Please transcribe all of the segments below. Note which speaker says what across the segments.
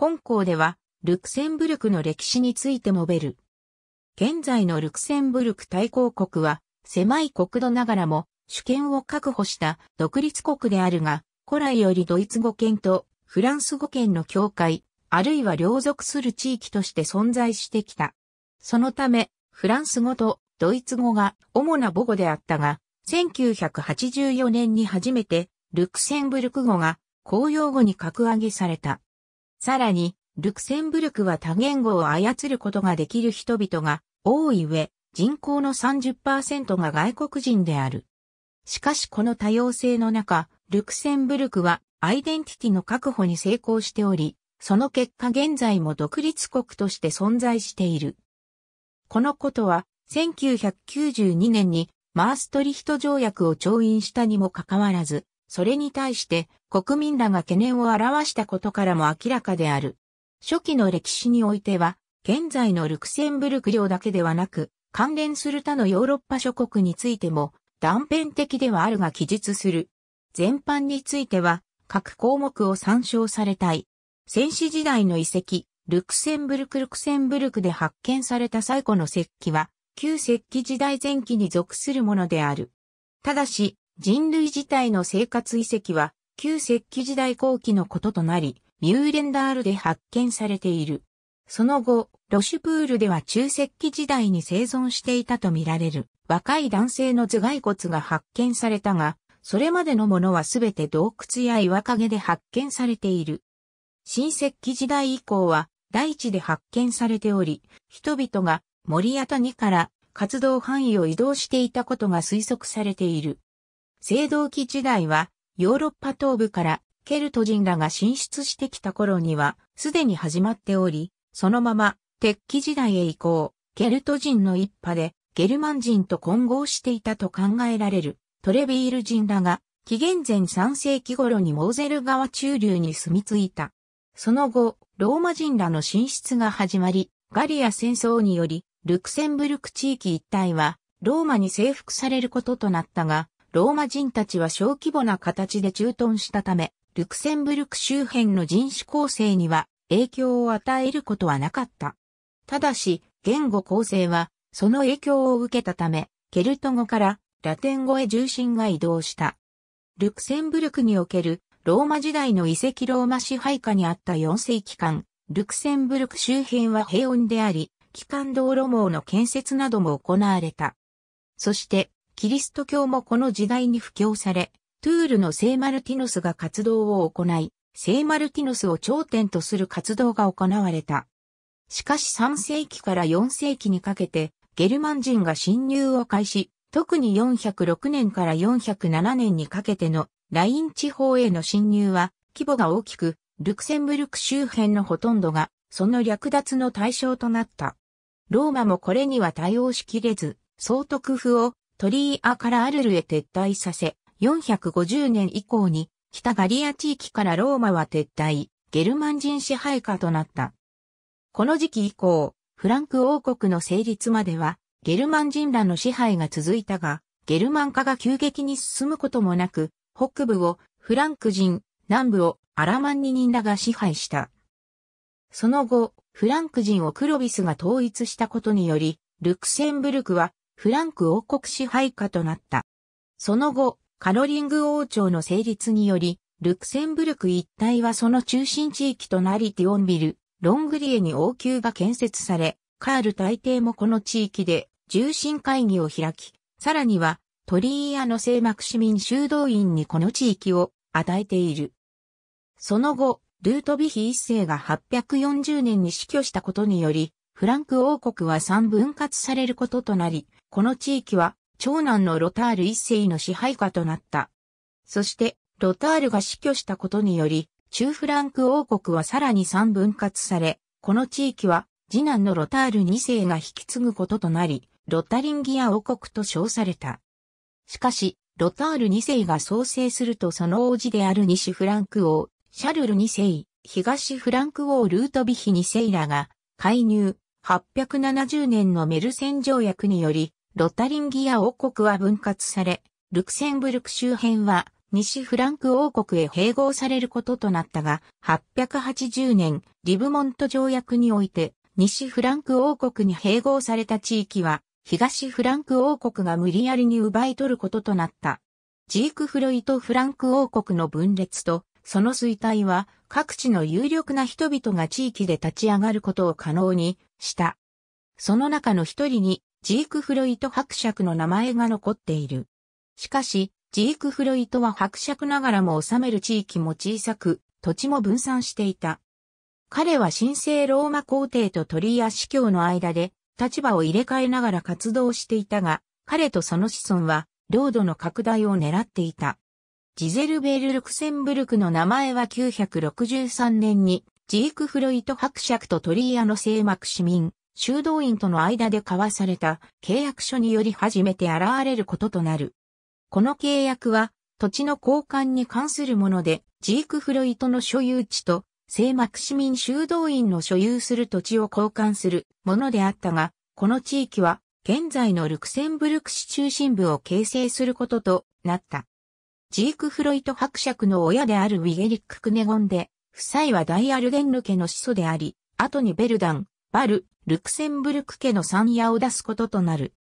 Speaker 1: 本校では、ルクセンブルクの歴史について述べる。現在のルクセンブルク大公国は、狭い国土ながらも、主権を確保した独立国であるが、古来よりドイツ語圏とフランス語圏の境界、あるいは両属する地域として存在してきた。そのため、フランス語とドイツ語が主な母語であったが、1984年に初めてルクセンブルク語が公用語に格上げされた。さらに、ルクセンブルクは多言語を操ることができる人々が多い上、人口の30%が外国人である。しかしこの多様性の中、ルクセンブルクはアイデンティティの確保に成功しており、その結果現在も独立国として存在している。このことは、1992年にマーストリヒト条約を調印したにもかかわらず、それに対して国民らが懸念を表したことからも明らかである。初期の歴史においては、現在のルクセンブルク領だけではなく、関連する他のヨーロッパ諸国についても断片的ではあるが記述する。全般については、各項目を参照されたい。戦死時代の遺跡、ルクセンブルクルクセンブルクで発見された最古の石器は、旧石器時代前期に属するものである。ただし、人類自体の生活遺跡は、旧石器時代後期のこととなり、ミューレンダールで発見されている。その後、ロシュプールでは中石器時代に生存していたとみられる若い男性の頭蓋骨が発見されたが、それまでのものはすべて洞窟や岩陰で発見されている。新石器時代以降は大地で発見されており、人々が森や谷から活動範囲を移動していたことが推測されている。青銅器時代はヨーロッパ東部からケルト人らが進出してきた頃にはすでに始まっており、そのまま鉄器時代へ移行、ケルト人の一派でゲルマン人と混合していたと考えられるトレビール人らが紀元前3世紀頃にモーゼル川中流に住み着いた。その後、ローマ人らの進出が始まり、ガリア戦争により、ルクセンブルク地域一帯は、ローマに征服されることとなったが、ローマ人たちは小規模な形で駐屯したため、ルクセンブルク周辺の人種構成には影響を与えることはなかった。ただし、言語構成は、その影響を受けたため、ケルト語からラテン語へ重心が移動した。ルクセンブルクにおけるローマ時代の遺跡ローマ支配下にあった4世紀間、ルクセンブルク周辺は平穏であり、機関道路網の建設なども行われた。そして、キリスト教もこの時代に布教され、トゥールの聖マルティノスが活動を行い、聖マルティノスを頂点とする活動が行われた。しかし3世紀から4世紀にかけて、ゲルマン人が侵入を開始、特に406年から407年にかけてのライン地方への侵入は規模が大きく、ルクセンブルク周辺のほとんどがその略奪の対象となった。ローマもこれには対応しきれず、総督府をトリーアからアルルへ撤退させ、450年以降に北ガリア地域からローマは撤退、ゲルマン人支配下となった。この時期以降、フランク王国の成立までは、ゲルマン人らの支配が続いたが、ゲルマン化が急激に進むこともなく、北部をフランク人、南部をアラマンニ人らが支配した。その後、フランク人をクロビスが統一したことにより、ルクセンブルクはフランク王国支配下となった。その後、カロリング王朝の成立により、ルクセンブルク一帯はその中心地域となりティオンビル、ロングリエに王宮が建設され、カール大帝もこの地域で重臣会議を開き、さらにはリー屋の聖幕市民修道院にこの地域を与えている。その後、ルートビヒ一世が840年に死去したことにより、フランク王国は三分割されることとなり、この地域は長男のロタール一世の支配下となった。そして、ロタールが死去したことにより、中フランク王国はさらに三分割され、この地域は次男のロタール二世が引き継ぐこととなり、ロタリンギア王国と称された。しかし、ロタール二世が創生するとその王子である西フランク王、シャルル二世、東フランク王ルートビヒ二世らが介入、870年のメルセン条約により、ロタリンギア王国は分割され、ルクセンブルク周辺は西フランク王国へ併合されることとなったが、880年、リブモント条約において、西フランク王国に併合された地域は、東フランク王国が無理やりに奪い取ることとなった。ジークフロイト・フランク王国の分裂と、その衰退は、各地の有力な人々が地域で立ち上がることを可能にした。その中の一人に、ジーク・フロイト伯爵の名前が残っている。しかし、ジーク・フロイトは伯爵ながらも治める地域も小さく、土地も分散していた。彼は神聖ローマ皇帝と鳥や司教の間で立場を入れ替えながら活動していたが、彼とその子孫は領土の拡大を狙っていた。ジゼルベール・ルクセンブルクの名前は963年にジーク・フロイト伯爵と鳥屋の聖マクシミン、修道院との間で交わされた契約書により初めて現れることとなる。この契約は土地の交換に関するもので、ジーク・フロイトの所有地と聖マクシミン修道院の所有する土地を交換するものであったが、この地域は現在のルクセンブルク市中心部を形成することとなった。ジーク・フロイト伯爵の親であるウィゲリック・クネゴンで、夫妻はダイアルデンヌ家の始祖であり、後にベルダン、バル、ルクセンブルク家の三夜を出すこととなる。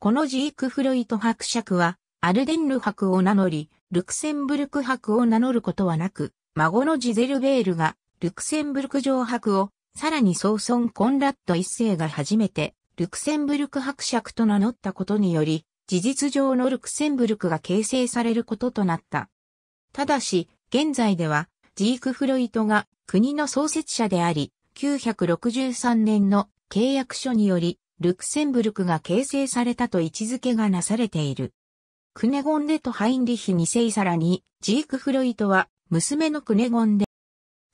Speaker 1: このジークフロイト伯爵は、アルデンル伯を名乗り、ルクセンブルク伯を名乗ることはなく、孫のジゼルベールが、ルクセンブルク城伯を、さらに総孫コンラッド一世が初めて、ルクセンブルク伯爵と名乗ったことにより、事実上のルクセンブルクが形成されることとなった。ただし、現在では、ジークフロイトが国の創設者であり、1963年の契約書により、ルクセンブルクが形成されたと位置づけがなされている。クネゴンデとハインリヒ2世さらに、ジーク・フロイトは、娘のクネゴンデ。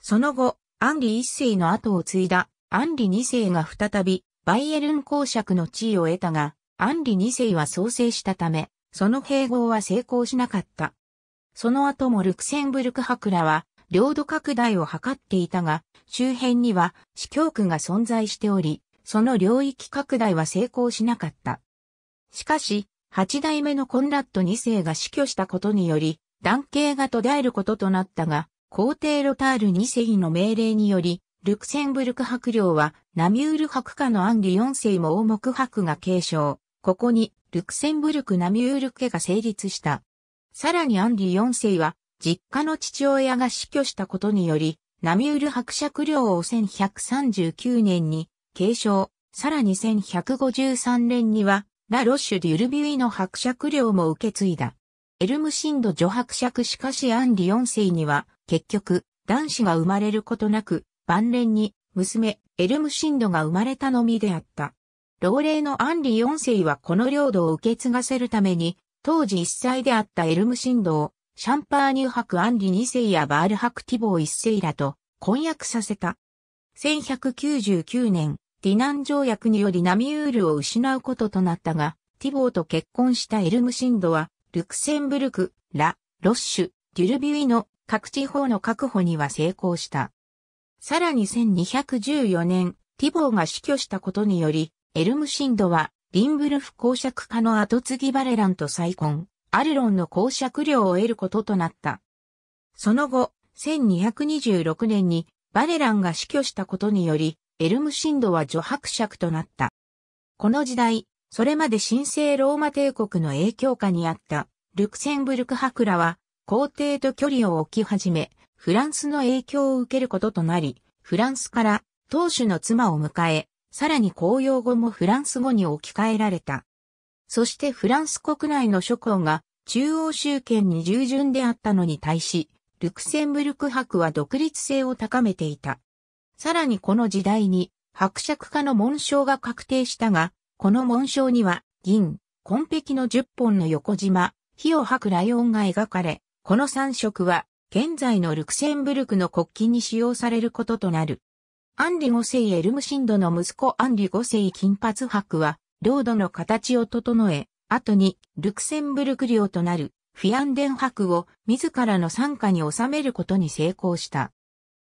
Speaker 1: その後、アンリ1世の後を継いだ、アンリ2世が再び、バイエルン公爵の地位を得たが、アンリ2世は創生したため、その併合は成功しなかった。その後もルクセンブルク博らは、領土拡大を図っていたが、周辺には司教区が存在しており、その領域拡大は成功しなかった。しかし、八代目のコンラッド2世が死去したことにより、男系が途絶えることとなったが、皇帝ロタール2世の命令により、ルクセンブルク伯領は、ナミュール伯家のアンリ4世も大目伯が継承。ここに、ルクセンブルクナミュール家が成立した。さらにアンリ4世は、実家の父親が死去したことにより、ナミール伯爵領を1139年に継承、さらに1153年には、ラ・ロッシュ・デュルビュイの伯爵領も受け継いだ。エルムシンド女伯爵しかしアンリ4世には、結局、男子が生まれることなく、晩年に、娘、エルムシンドが生まれたのみであった。老齢のアンリ4世はこの領土を受け継がせるために、当時1歳であったエルムシンドをシャンパーニュク・アンリ2世やバールクティボー1世らと婚約させた。1199年、ディナン条約によりナミュールを失うこととなったが、ティボーと結婚したエルムシンドは、ルクセンブルク、ラ、ロッシュ、デュルビュイの各地方の確保には成功した。さらに1214年、ティボーが死去したことにより、エルムシンドは、リンブルフ公爵家の後継ぎバレランと再婚。アルロンの公爵領を得ることとなった。その後、1226年にバレランが死去したことにより、エルムシンドは女伯爵となった。この時代、それまで神聖ローマ帝国の影響下にあったルクセンブルク伯らは皇帝と距離を置き始め、フランスの影響を受けることとなり、フランスから当主の妻を迎え、さらに公用語もフランス語に置き換えられた。そしてフランス国内の諸侯が中央集権に従順であったのに対し、ルクセンブルク伯は独立性を高めていた。さらにこの時代に、伯爵家の紋章が確定したが、この紋章には、銀、紺碧の10本の横縞、火を吐くライオンが描かれ、この3色は、現在のルクセンブルクの国旗に使用されることとなる。アンリ5世エルムシンドの息子アンリ5世金髪伯は、領土の形を整え、後にルクセンブルク領となるフィアンデン伯を自らの傘下に収めることに成功した。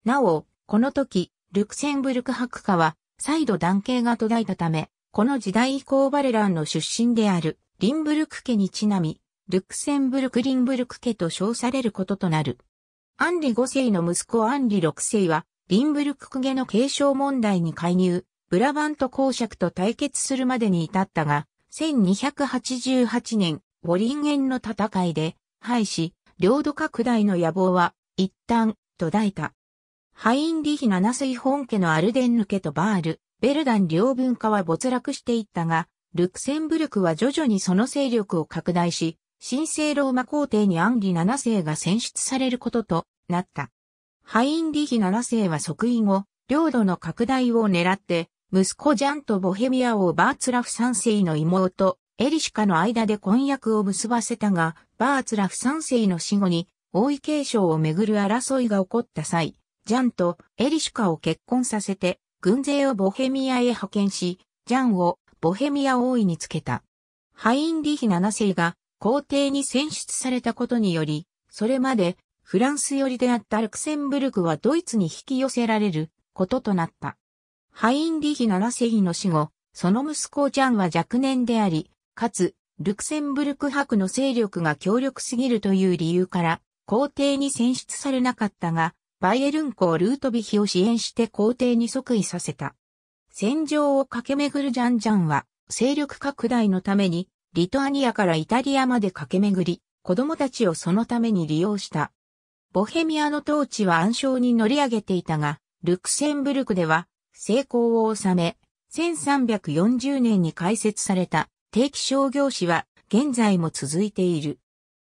Speaker 1: なお、この時、ルクセンブルク伯家は再度断系が途絶えたため、この時代以降バレランの出身であるリンブルク家にちなみ、ルクセンブルク・リンブルク家と称されることとなる。アンリ5世の息子アンリ6世は、リンブルク家の継承問題に介入、ブラバント公爵と対決するまでに至ったが、1288年、ウォリンゲンの戦いで、敗し、領土拡大の野望は、一旦、途絶えた。ハインリヒ七世本家のアルデンヌ家とバール、ベルダン両文化は没落していったが、ルクセンブルクは徐々にその勢力を拡大し、神聖ローマ皇帝にアンリ七世が選出されることとなった。ハインリヒ七世は即位後、領土の拡大を狙って、息子ジャンとボヘミア王バーツラフ3世の妹、エリシカの間で婚約を結ばせたが、バーツラフ3世の死後に、王位継承をめぐる争いが起こった際、ジャンとエリシカを結婚させて、軍勢をボヘミアへ派遣し、ジャンをボヘミア王位につけた。ハインリヒ7世が皇帝に選出されたことにより、それまでフランス寄りであったルクセンブルクはドイツに引き寄せられることとなった。ハインリヒ7世の死後、その息子ジャンは若年であり、かつ、ルクセンブルク博の勢力が強力すぎるという理由から、皇帝に選出されなかったが、バイエルン公ルートビヒを支援して皇帝に即位させた。戦場を駆け巡るジャンジャンは、勢力拡大のために、リトアニアからイタリアまで駆け巡り、子供たちをそのために利用した。ボヘミアの統治は暗礁に乗り上げていたが、ルクセンブルクでは成功を収め、1340年に開設された定期商業誌は現在も続いている。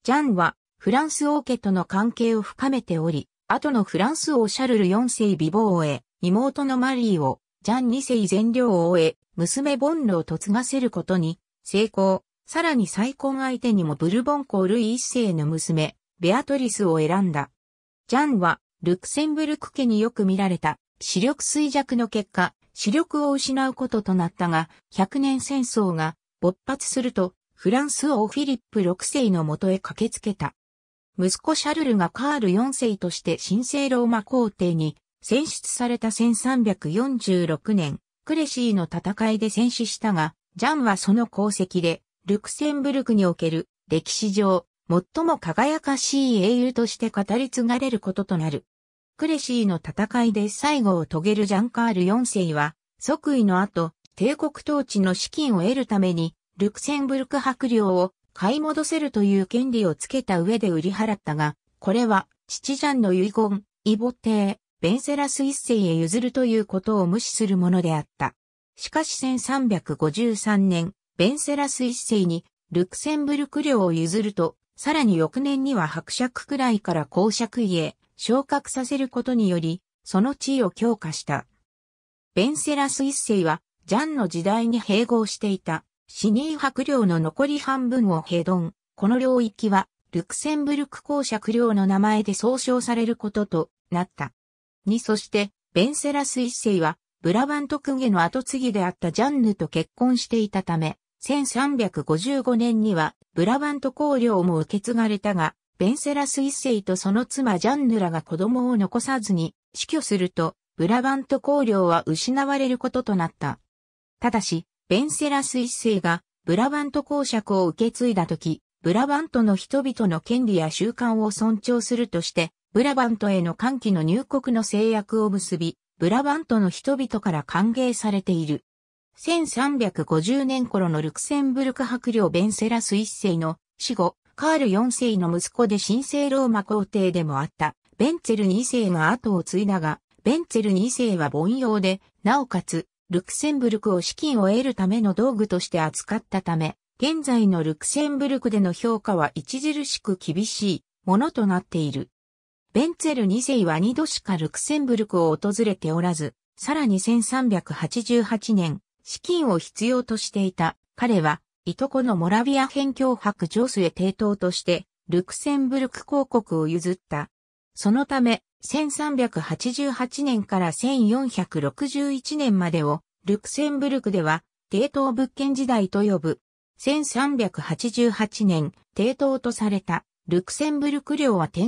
Speaker 1: ジャンはフランス王家との関係を深めており、後のフランス王シャルル4世美貌へ、妹のマリーをジャン2世全領を終え、娘ボンロを嫁がせることに成功。さらに再婚相手にもブルボン公ルイ世の娘、ベアトリスを選んだ。ジャンは、ルクセンブルク家によく見られた、視力衰弱の結果、視力を失うこととなったが、100年戦争が勃発すると、フランス王フィリップ6世のもとへ駆けつけた。息子シャルルがカール4世として神聖ローマ皇帝に選出された1346年、クレシーの戦いで戦死したが、ジャンはその功績で、ルクセンブルクにおける歴史上、最も輝かしい英雄として語り継がれることとなる。クレシーの戦いで最後を遂げるジャンカール4世は、即位の後、帝国統治の資金を得るために、ルクセンブルク白領を買い戻せるという権利をつけた上で売り払ったが、これは、父ジャンの遺言、イボ帝、ベンセラス一世へ譲るということを無視するものであった。しかし1353年、ベンセラス一世に、ルクセンブルク領を譲ると、さらに翌年には伯爵くらいから公爵位へ、昇格させることにより、その地位を強化した。ベンセラス一世は、ジャンの時代に併合していた、シニー白領の残り半分をヘドン。この領域は、ルクセンブルク公爵領の名前で総称されることとなった。にそして、ベンセラス一世は、ブラバント公家の後継ぎであったジャンヌと結婚していたため、1355年にはブラバント公領も受け継がれたが、ベンセラス一世とその妻ジャンヌらが子供を残さずに死去すると、ブラバント公領は失われることとなった。ただし、ベンセラス一世がブラバント公爵を受け継いだとき、ブラバントの人々の権利や習慣を尊重するとして、ブラバントへの歓喜の入国の制約を結び、ブラバントの人々から歓迎されている。1350年頃のルクセンブルク伯領ベンセラス一世の死後、カール4世の息子で神聖ローマ皇帝でもあった、ベンツェル2世が後を継いだが、ベンツェル2世は凡庸で、なおかつ、ルクセンブルクを資金を得るための道具として扱ったため、現在のルクセンブルクでの評価は著しく厳しいものとなっている。ベンツェル2世は2度しかルクセンブルクを訪れておらず、さらに1388年、資金を必要としていた彼はいとこのモラビア辺境伯ジョスへ抵当として、ルクセンブルク公国を譲った。そのため、1388年から1461年までを、ルクセンブルクでは、抵当物件時代と呼ぶ。1388年、抵当とされた、ルクセンブルク領は天、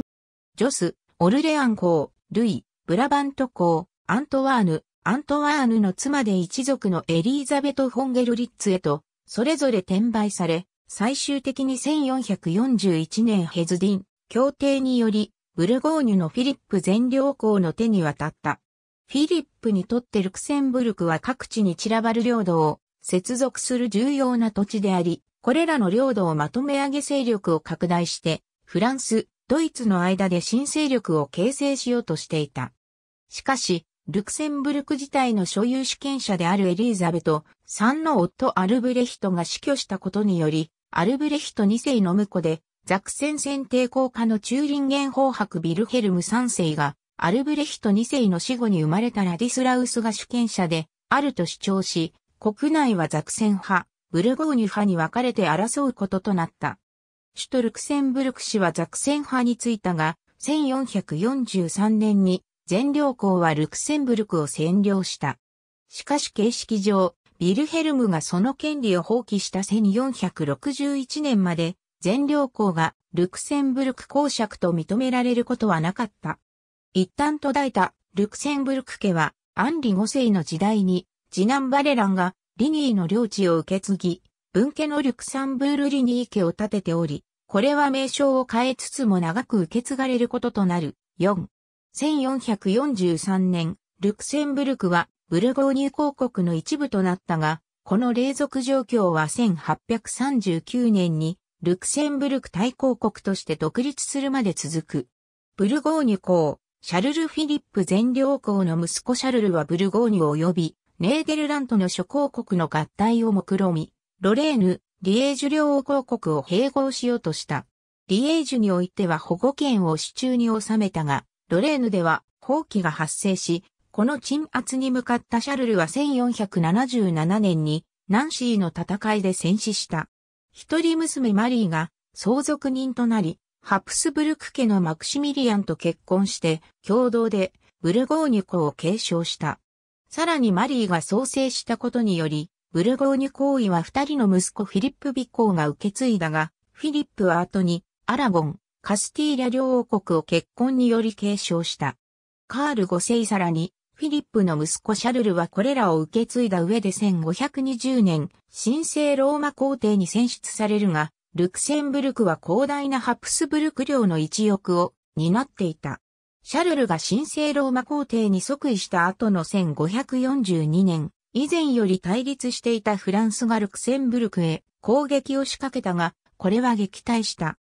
Speaker 1: ジョス、オルレアン公、ルイ、ブラバント公、アントワーヌ、アントワーヌの妻で一族のエリーザベト・フォンゲルリッツへとそれぞれ転売され、最終的に1441年ヘズディン協定により、ブルゴーニュのフィリップ全領公の手に渡った。フィリップにとってルクセンブルクは各地に散らばる領土を接続する重要な土地であり、これらの領土をまとめ上げ勢力を拡大して、フランス、ドイツの間で新勢力を形成しようとしていた。しかし、ルクセンブルク自体の所有主権者であるエリーザベト3の夫アルブレヒトが死去したことにより、アルブレヒト2世の婿で、ザクセン選定効果の中林元法博ビルヘルム3世が、アルブレヒト2世の死後に生まれたラディスラウスが主権者で、あると主張し、国内はザクセン派、ブルゴーニュ派に分かれて争うこととなった。首都ルクセンブルク氏はザクセン派についたが、1443年に全領校はルクセンブルクを占領した。しかし形式上、ビルヘルムがその権利を放棄した1461年まで、全領校がルクセンブルク公爵と認められることはなかった。一旦途絶えたルクセンブルク家は、アンリ五世の時代に、次男バレランがリニーの領地を受け継ぎ、分家のルクサンブールリニー家を建てており、これは名称を変えつつも長く受け継がれることとなる。4. 1443年、ルクセンブルクはブルゴーニュ公国の一部となったが、この隷属状況は1839年にルクセンブルク大公国として独立するまで続く。ブルゴーニュ公、シャルル・フィリップ全領公の息子シャルルはブルゴーニュ及び、ネーゲルラントの諸公国の合体を目論み、ロレーヌ、リエージュ領王公国を併合しようとした。リエージュにおいては保護権を手中に収めたが、ロレーヌでは放棄が発生し、この鎮圧に向かったシャルルは1477年にナンシーの戦いで戦死した。一人娘マリーが相続人となり、ハプスブルク家のマクシミリアンと結婚して共同でブルゴーニュ公を継承した。さらにマリーが創生したことにより、ブルゴーニュ公位は二人の息子フィリップ・ビーが受け継いだが、フィリップは後にアラゴン、カスティーリャ両王国を結婚により継承した。カール5世さらに、フィリップの息子シャルルはこれらを受け継いだ上で1520年、神聖ローマ皇帝に選出されるが、ルクセンブルクは広大なハプスブルク領の一翼を担っていた。シャルルが神聖ローマ皇帝に即位した後の1542年、以前より対立していたフランスがルクセンブルクへ攻撃を仕掛けたが、これは撃退した。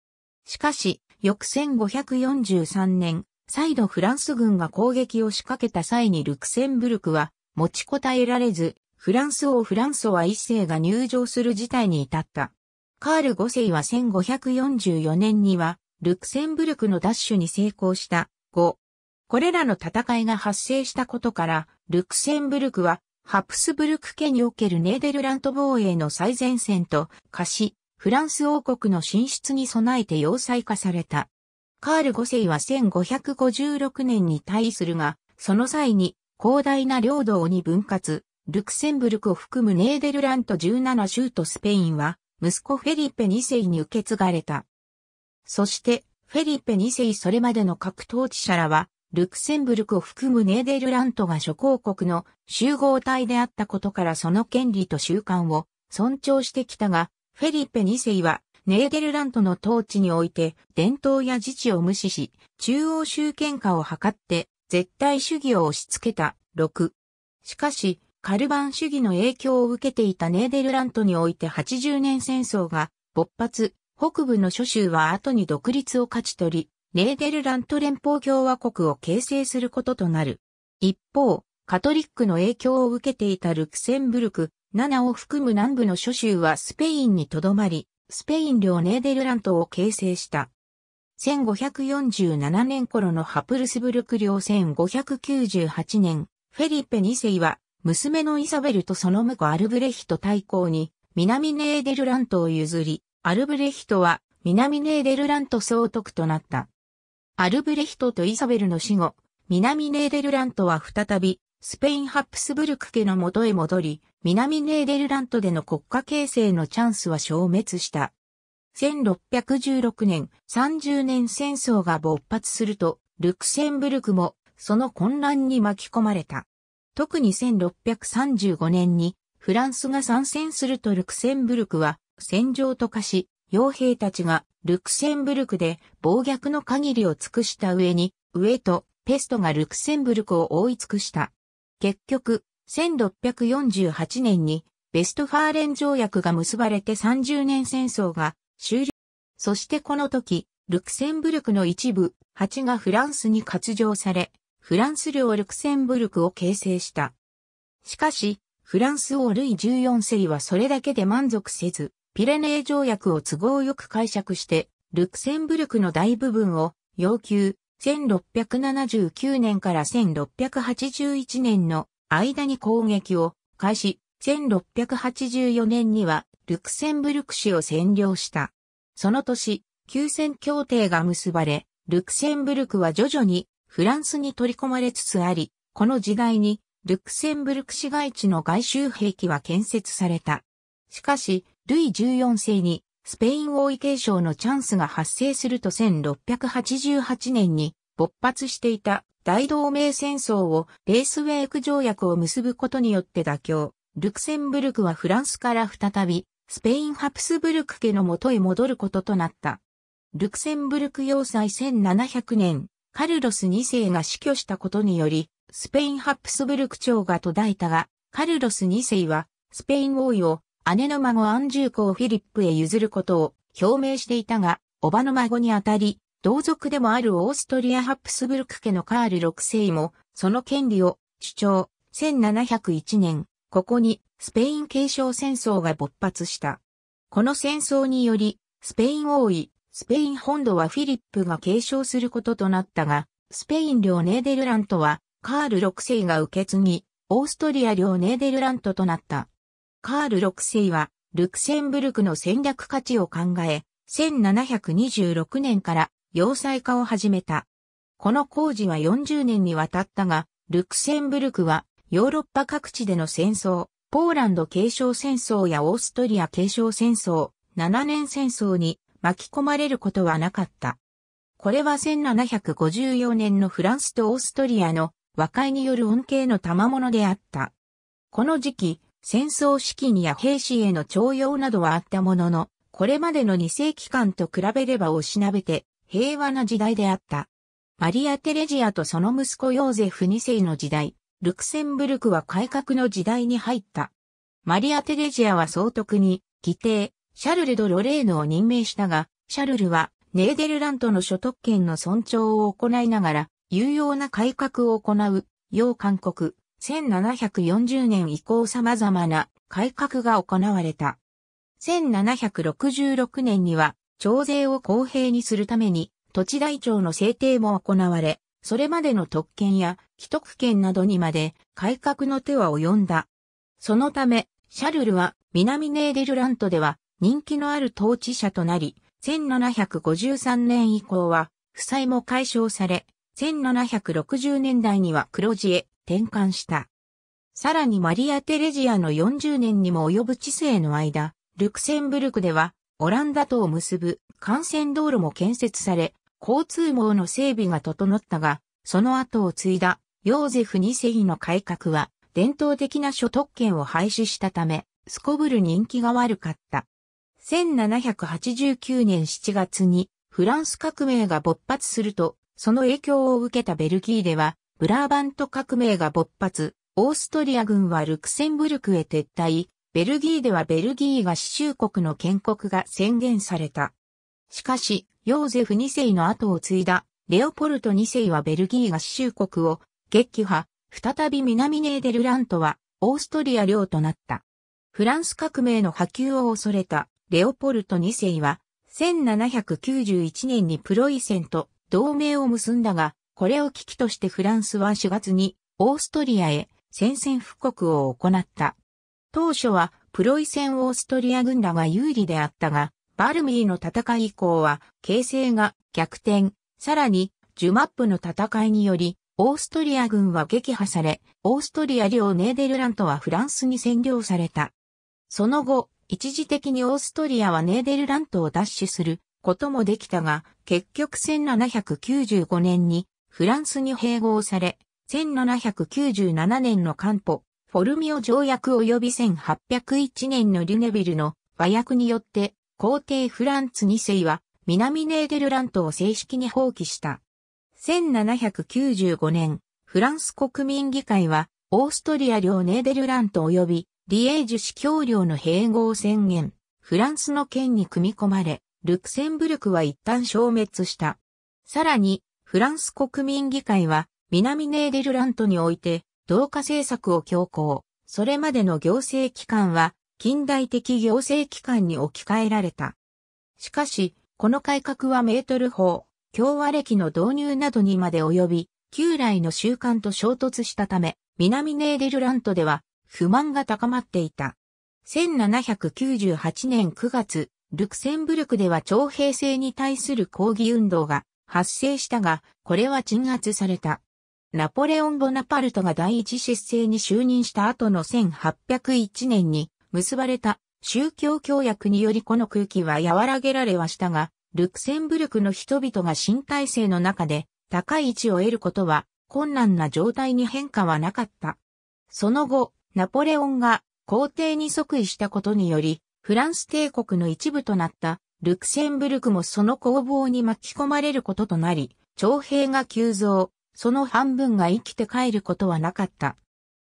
Speaker 1: しかし、翌1543年、再度フランス軍が攻撃を仕掛けた際にルクセンブルクは持ちこたえられず、フランス王フランソワ一世が入場する事態に至った。カール五世は1544年には、ルクセンブルクの奪取に成功した。5。これらの戦いが発生したことから、ルクセンブルクは、ハプスブルク家におけるネーデルラント防衛の最前線と化し、フランス王国の進出に備えて要塞化された。カール5世は1556年に退位するが、その際に広大な領土を2分割、ルクセンブルクを含むネーデルラント17州とスペインは、息子フェリペ2世に受け継がれた。そして、フェリペ2世それまでの各統治者らは、ルクセンブルクを含むネーデルラントが諸公国の集合体であったことからその権利と習慣を尊重してきたが、フェリペ2世は、ネーデルラントの統治において、伝統や自治を無視し、中央集権化を図って、絶対主義を押し付けた。6。しかし、カルバン主義の影響を受けていたネーデルラントにおいて80年戦争が勃発、北部の諸州は後に独立を勝ち取り、ネーデルラント連邦共和国を形成することとなる。一方、カトリックの影響を受けていたルクセンブルク、7を含む南部の諸州はスペインにとどまり、スペイン領ネーデルラントを形成した。1547年頃のハプルスブルク領1598年、フェリペ2世は、娘のイサベルとその婿アルブレヒト対抗に、南ネーデルラントを譲り、アルブレヒトは、南ネーデルラント総督となった。アルブレヒトとイサベルの死後、南ネーデルラントは再び、スペインハプスブルク家の元へ戻り、南ネーデルラントでの国家形成のチャンスは消滅した。1616年30年戦争が勃発すると、ルクセンブルクもその混乱に巻き込まれた。特に1635年にフランスが参戦するとルクセンブルクは戦場と化し、傭兵たちがルクセンブルクで暴虐の限りを尽くした上に、上とペストがルクセンブルクを覆い尽くした。結局、1648年にベストファーレン条約が結ばれて30年戦争が終了。そしてこの時、ルクセンブルクの一部、8がフランスに割譲され、フランス領ルクセンブルクを形成した。しかし、フランス王ルイ14世はそれだけで満足せず、ピレネー条約を都合よく解釈して、ルクセンブルクの大部分を要求、1679年から1681年の間に攻撃を開始、1684年にはルクセンブルク市を占領した。その年、休戦協定が結ばれ、ルクセンブルクは徐々にフランスに取り込まれつつあり、この時代にルクセンブルク市街地の外周兵器は建設された。しかし、ルイ14世にスペイン王位継承のチャンスが発生すると1688年に勃発していた大同盟戦争をレースウェイク条約を結ぶことによって妥協。ルクセンブルクはフランスから再びスペインハプスブルク家の元へ戻ることとなった。ルクセンブルク要塞1700年、カルロス2世が死去したことにより、スペインハプスブルク朝が途絶えたが、カルロス2世はスペイン王位を姉の孫アンジュー公フィリップへ譲ることを表明していたが、叔母の孫にあたり、同族でもあるオーストリア・ハプスブルク家のカール6世も、その権利を主張。1701年、ここにスペイン継承戦争が勃発した。この戦争により、スペイン王位、スペイン本土はフィリップが継承することとなったが、スペイン領ネーデルラントは、カール6世が受け継ぎ、オーストリア領ネーデルラントとなった。カール6世は、ルクセンブルクの戦略価値を考え、1726年から要塞化を始めた。この工事は40年にわたったが、ルクセンブルクはヨーロッパ各地での戦争、ポーランド継承戦争やオーストリア継承戦争、7年戦争に巻き込まれることはなかった。これは1754年のフランスとオーストリアの和解による恩恵の賜物であった。この時期、戦争資金や兵士への徴用などはあったものの、これまでの2世紀間と比べればおしなべて平和な時代であった。マリア・テレジアとその息子ヨーゼフ2世の時代、ルクセンブルクは改革の時代に入った。マリア・テレジアは総督に、議定、シャルル・ド・ロレーヌを任命したが、シャルルはネーデルラントの所得権の尊重を行いながら、有用な改革を行う、要勧告、1740年以降様々な改革が行われた。1766年には、徴税を公平にするために、土地台帳の制定も行われ、それまでの特権や既得権などにまで改革の手は及んだ。そのため、シャルルは南ネーデルラントでは人気のある統治者となり、1753年以降は負債も解消され、1760年代には黒字へ転換した。さらにマリア・テレジアの40年にも及ぶ治世の間、ルクセンブルクではオランダとを結ぶ幹線道路も建設され、交通網の整備が整ったが、その後を継いだヨーゼフ二世の改革は伝統的な所得権を廃止したため、すこぶる人気が悪かった。1789年7月にフランス革命が勃発すると、その影響を受けたベルギーではブラーバント革命が勃発、オーストリア軍はルクセンブルクへ撤退、ベルギーではベルギーが死州国の建国が宣言された。しかし、ヨーゼフ2世の後を継いだ、レオポルト2世はベルギーが死州国を撃破、再び南ネーデルラントはオーストリア領となった。フランス革命の波及を恐れたレオポルト2世は1791年にプロイセンと同盟を結んだが、これを危機としてフランスは4月にオーストリアへ宣戦布告を行った。当初はプロイセンオーストリア軍らが有利であったが、バルミーの戦い以降は形勢が逆転、さらにジュマップの戦いにより、オーストリア軍は撃破され、オーストリア領ネーデルラントはフランスに占領された。その後、一時的にオーストリアはネーデルラントを奪取することもできたが、結局1795年にフランスに併合され、1797年のカンポ、フォルミオ条約及び1801年のリュネビルの和訳によって、皇帝フランツ2世は南ネーデルラントを正式に放棄した。1795年、フランス国民議会は、オーストリア領ネーデルラント及びリエージュ市教領の併合宣言、フランスの県に組み込まれ、ルクセンブルクは一旦消滅した。さらに、フランス国民議会は南ネーデルラントにおいて同化政策を強行。それまでの行政機関は近代的行政機関に置き換えられた。しかし、この改革はメートル法、共和歴の導入などにまで及び、旧来の習慣と衝突したため、南ネーデルラントでは不満が高まっていた。1798年9月、ルクセンブルクでは徴兵制に対する抗議運動が発生したが、これは鎮圧された。ナポレオン・ボナパルトが第一執政に就任した後の1801年に結ばれた宗教協約によりこの空気は和らげられはしたが、ルクセンブルクの人々が新体制の中で高い位置を得ることは困難な状態に変化はなかった。その後、ナポレオンが皇帝に即位したことにより、フランス帝国の一部となったルクセンブルクもその攻防に巻き込まれることとなり、徴兵が急増、その半分が生きて帰ることはなかった。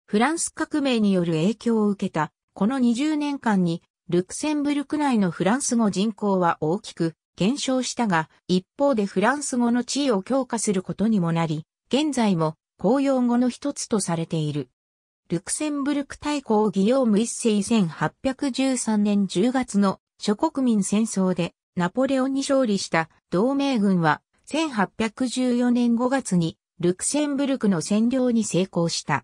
Speaker 1: フランス革命による影響を受けた、この20年間に、ルクセンブルク内のフランス語人口は大きく減少したが、一方でフランス語の地位を強化することにもなり、現在も公用語の一つとされている。ルクセンブルク大公ギヨーム一世1813年10月の諸国民戦争でナポレオンに勝利した同盟軍は1814年5月にルクセンブルクの占領に成功した。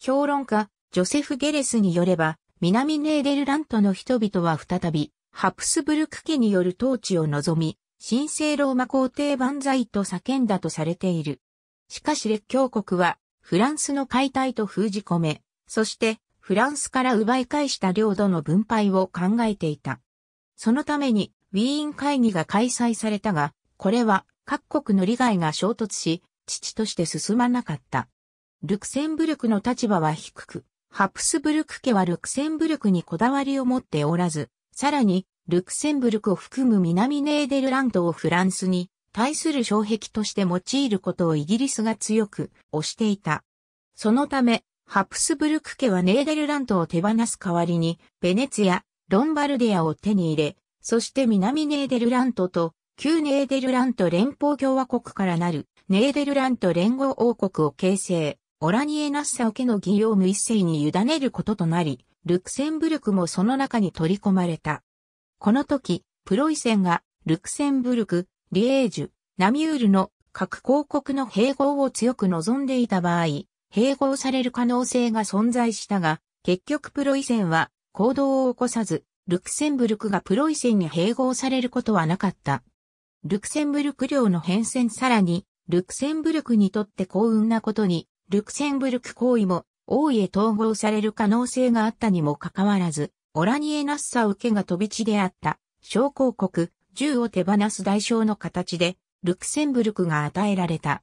Speaker 1: 評論家、ジョセフ・ゲレスによれば、南ネーデルラントの人々は再び、ハプスブルク家による統治を望み、神聖ローマ皇帝万歳と叫んだとされている。しかし列強国は、フランスの解体と封じ込め、そして、フランスから奪い返した領土の分配を考えていた。そのために、ウィーン会議が開催されたが、これは各国の利害が衝突し、父として進まなかった。ルクセンブルクの立場は低く、ハプスブルク家はルクセンブルクにこだわりを持っておらず、さらに、ルクセンブルクを含む南ネーデルランドをフランスに対する障壁として用いることをイギリスが強く推していた。そのため、ハプスブルク家はネーデルランドを手放す代わりに、ベネツィア、ロンバルディアを手に入れ、そして南ネーデルラントと旧ネーデルラント連邦共和国からなるネーデルラント連合王国を形成、オラニエナッサオ家の義用無一世に委ねることとなり、ルクセンブルクもその中に取り込まれた。この時、プロイセンがルクセンブルク、リエージュ、ナミュールの各公国の併合を強く望んでいた場合、併合される可能性が存在したが、結局プロイセンは行動を起こさず、ルクセンブルクがプロイセンに併合されることはなかった。ルクセンブルク領の変遷さらに、ルクセンブルクにとって幸運なことに、ルクセンブルク行為も王位統合される可能性があったにもかかわらず、オラニエナッサ受けが飛び地であった、小公国、銃を手放す代償の形で、ルクセンブルクが与えられた。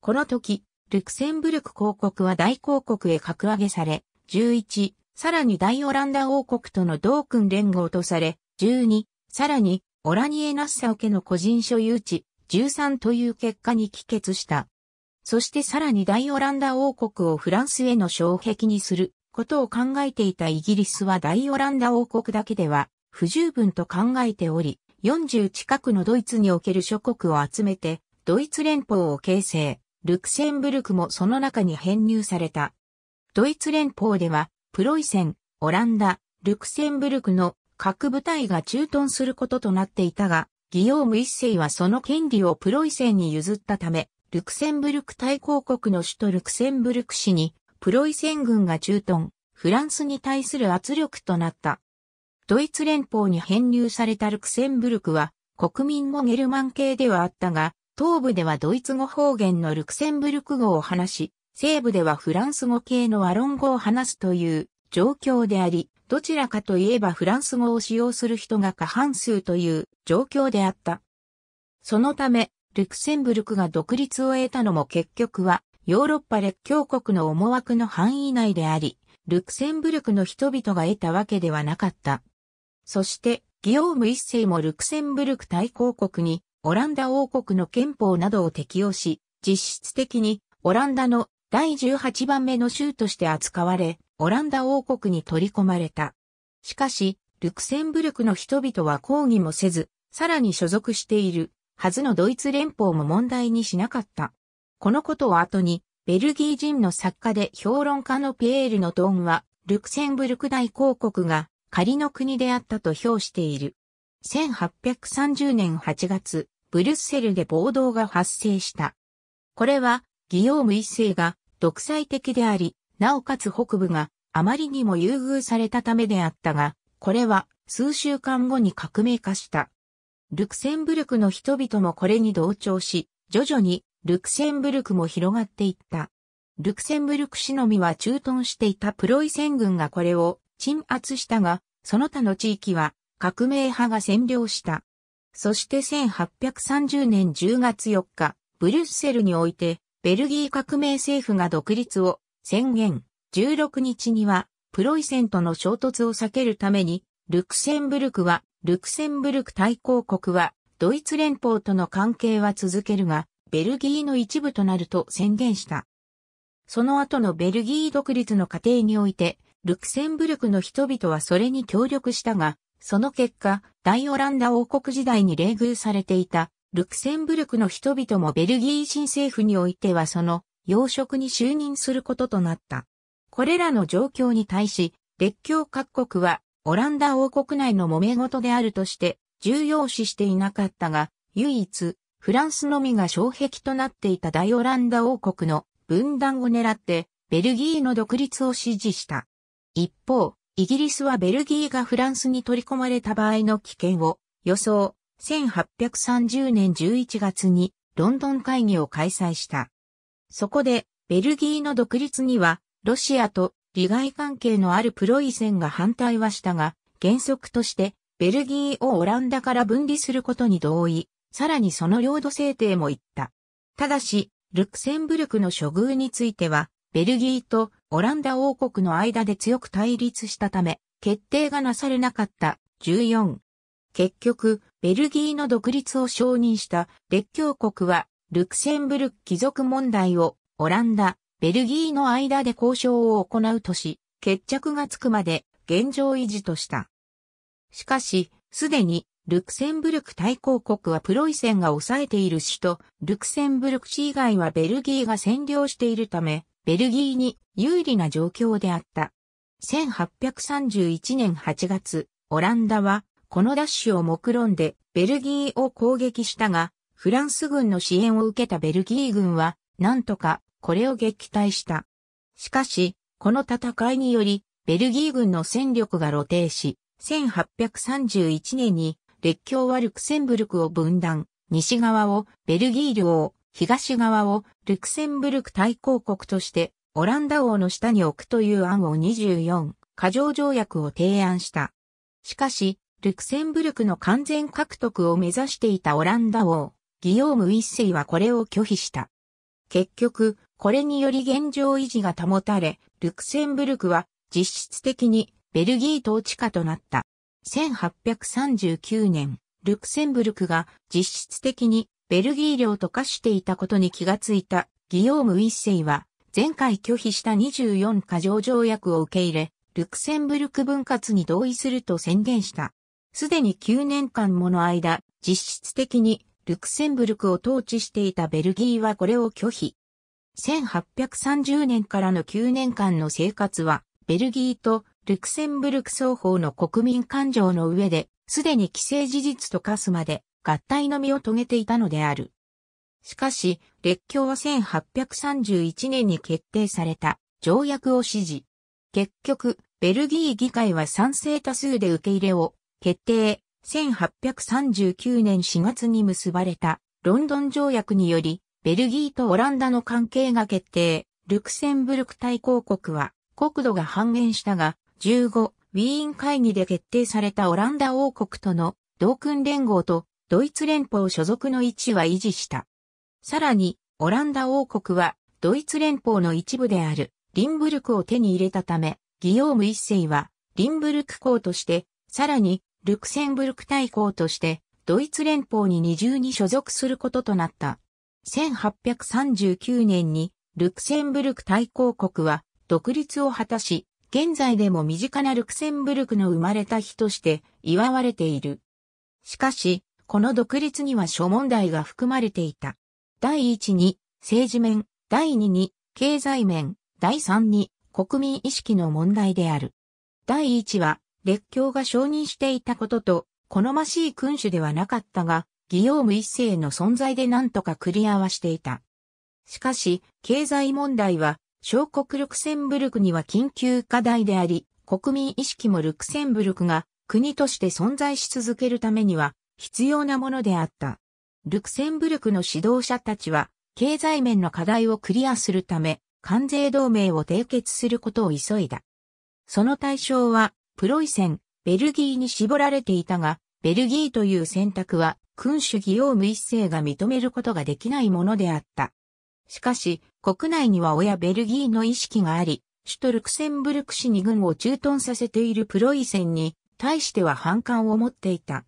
Speaker 1: この時、ルクセンブルク公国は大公国へ格上げされ、11、さらに大オランダ王国との同君連合とされ、12、さらに、オラニエナッサオ家の個人所有地、13という結果に帰結した。そしてさらに大オランダ王国をフランスへの障壁にすることを考えていたイギリスは大オランダ王国だけでは不十分と考えており、40近くのドイツにおける諸国を集めて、ドイツ連邦を形成、ルクセンブルクもその中に編入された。ドイツ連邦では、プロイセン、オランダ、ルクセンブルクの各部隊が駐屯することとなっていたが、ギヨーム一世はその権利をプロイセンに譲ったため、ルクセンブルク大公国の首都ルクセンブルク市に、プロイセン軍が駐屯、フランスに対する圧力となった。ドイツ連邦に編入されたルクセンブルクは、国民もゲルマン系ではあったが、東部ではドイツ語方言のルクセンブルク語を話し、西部ではフランス語系のアロン語を話すという状況であり、どちらかといえばフランス語を使用する人が過半数という状況であった。そのため、ルクセンブルクが独立を得たのも結局は、ヨーロッパ列強国の思惑の範囲内であり、ルクセンブルクの人々が得たわけではなかった。そして、ギオーム一世もルクセンブルク大公国に、オランダ王国の憲法などを適用し、実質的にオランダの第18番目の州として扱われ、オランダ王国に取り込まれた。しかし、ルクセンブルクの人々は抗議もせず、さらに所属しているはずのドイツ連邦も問題にしなかった。このことを後に、ベルギー人の作家で評論家のピエールのドンは、ルクセンブルク大公国が仮の国であったと評している。1830年8月、ブルッセルで暴動が発生した。これはギヨーム一世が独裁的であり、なおかつ北部があまりにも優遇されたためであったが、これは数週間後に革命化した。ルクセンブルクの人々もこれに同調し、徐々にルクセンブルクも広がっていった。ルクセンブルク市のみは駐屯していたプロイセン軍がこれを鎮圧したが、その他の地域は革命派が占領した。そして1830年10月4日、ブリュッセルにおいてベルギー革命政府が独立を宣言。16日には、プロイセンとの衝突を避けるために、ルクセンブルクは、ルクセンブルク大公国は、ドイツ連邦との関係は続けるが、ベルギーの一部となると宣言した。その後のベルギー独立の過程において、ルクセンブルクの人々はそれに協力したが、その結果、大オランダ王国時代に冷遇されていたルクセンブルクの人々もベルギー新政府においてはその要職に就任することとなった。これらの状況に対し、列強各国はオランダ王国内の揉め事であるとして重要視していなかったが、唯一、フランスのみが障壁となっていた大オランダ王国の分断を狙って、ベルギーの独立を支持した。一方、イギリスはベルギーがフランスに取り込まれた場合の危険を予想、1830年11月にロンドン会議を開催した。そこで、ベルギーの独立には、ロシアと利害関係のあるプロイセンが反対はしたが、原則として、ベルギーをオランダから分離することに同意、さらにその領土制定も言った。ただし、ルクセンブルクの処遇については、ベルギーとオランダ王国の間で強く対立したため、決定がなされなかった。14。結局、ベルギーの独立を承認した列強国は、ルクセンブルク貴族問題を、オランダ、ベルギーの間で交渉を行うとし、決着がつくまで現状維持とした。しかし、すでに、ルクセンブルク対抗国はプロイセンが抑えている首都、ルクセンブルク市以外はベルギーが占領しているため、ベルギーに有利な状況であった。1831年8月、オランダはこのダッシュを目論んでベルギーを攻撃したが、フランス軍の支援を受けたベルギー軍は、なんとかこれを撃退した。しかし、この戦いにより、ベルギー軍の戦力が露呈し、1831年に列強はルクセンブルクを分断、西側をベルギー領、東側をルクセンブルク対抗国としてオランダ王の下に置くという案を24、過剰条約を提案した。しかし、ルクセンブルクの完全獲得を目指していたオランダ王、ギヨーム一世はこれを拒否した。結局、これにより現状維持が保たれ、ルクセンブルクは実質的にベルギー統治下となった。1839年、ルクセンブルクが実質的にベルギー領と化していたことに気がついたギヨーム一世は前回拒否した24過条条約を受け入れ、ルクセンブルク分割に同意すると宣言した。すでに9年間もの間、実質的にルクセンブルクを統治していたベルギーはこれを拒否。1830年からの9年間の生活は、ベルギーとルクセンブルク双方の国民感情の上で、すでに既成事実と化すまで、合体のみを遂げていたのである。しかし、列強は1831年に決定された条約を支持。結局、ベルギー議会は賛成多数で受け入れを決定、1839年4月に結ばれたロンドン条約により、ベルギーとオランダの関係が決定、ルクセンブルク大公国は国土が半減したが、15、ウィーン会議で決定されたオランダ王国との同訓連合とドイツ連邦所属の位置は維持した。さらに、オランダ王国はドイツ連邦の一部であるリンブルクを手に入れたため、ギヨーム一世はリンブルク公として、さらにルクセンブルク大公としてドイツ連邦に二重に所属することとなった。1839年にルクセンブルク大公国は独立を果たし、現在でも身近なルクセンブルクの生まれた日として祝われている。しかし、この独立には諸問題が含まれていた。第1に政治面、第2に経済面、第3に国民意識の問題である。第1は列強が承認していたことと、好ましい君主ではなかったが、ギヨーム一世の存在で何とかクリアはしていた。しかし、経済問題は、小国ルクセンブルクには緊急課題であり、国民意識もルクセンブルクが国として存在し続けるためには必要なものであった。ルクセンブルクの指導者たちは、経済面の課題をクリアするため、関税同盟を締結することを急いだ。その対象は、プロイセン、ベルギーに絞られていたが、ベルギーという選択は、君主ギオーム一世が認めることができないものであった。しかし、国内には親ベルギーの意識があり、首都ルクセンブルク市に軍を駐屯させているプロイセンに対しては反感を持っていた。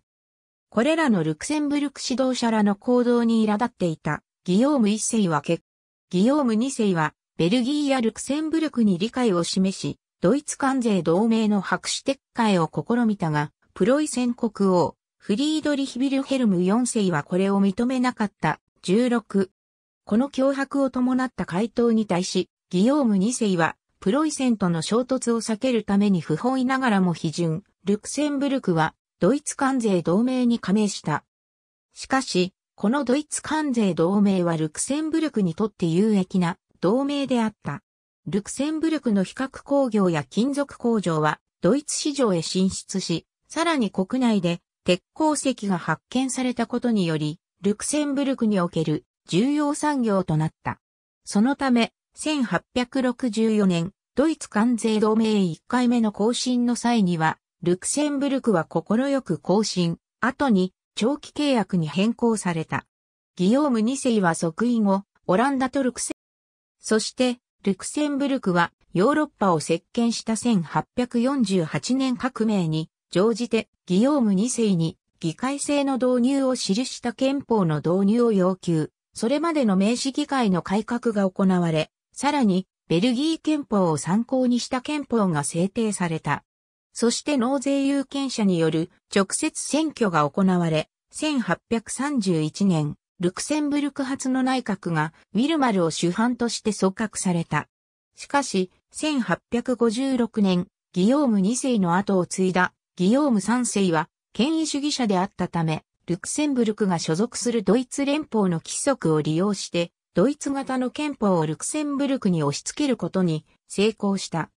Speaker 1: これらのルクセンブルク指導者らの行動に苛立っていたギオーム一世は結、ギオーム二世はベルギーやルクセンブルクに理解を示し、ドイツ関税同盟の白紙撤回を試みたが、プロイセン国王、フリードリヒビルヘルム4世はこれを認めなかった。16。この脅迫を伴った回答に対し、ギヨーム2世は、プロイセンとの衝突を避けるために不本意ながらも批准、ルクセンブルクは、ドイツ関税同盟に加盟した。しかし、このドイツ関税同盟はルクセンブルクにとって有益な同盟であった。ルクセンブルクの比較工業や金属工場はドイツ市場へ進出し、さらに国内で鉄鉱石が発見されたことにより、ルクセンブルクにおける重要産業となった。そのため、1864年、ドイツ関税同盟1回目の更新の際には、ルクセンブルクは快く更新、後に長期契約に変更された。ギオーム2世は即位後、オランダとルクセン、そしてルクセンブルクはヨーロッパを席巻した1848年革命に乗じてギオーム2世に議会制の導入を記した憲法の導入を要求。それまでの名刺議会の改革が行われ、さらにベルギー憲法を参考にした憲法が制定された。そして納税有権者による直接選挙が行われ、1831年ルクセンブルク発の内閣がウィルマルを主犯として組閣された。しかし、1856年、ギヨーム2世の後を継いだギヨーム3世は権威主義者であったため、ルクセンブルクが所属するドイツ連邦の規則を利用して、ドイツ型の憲法をルクセンブルクに押し付けることに成功した。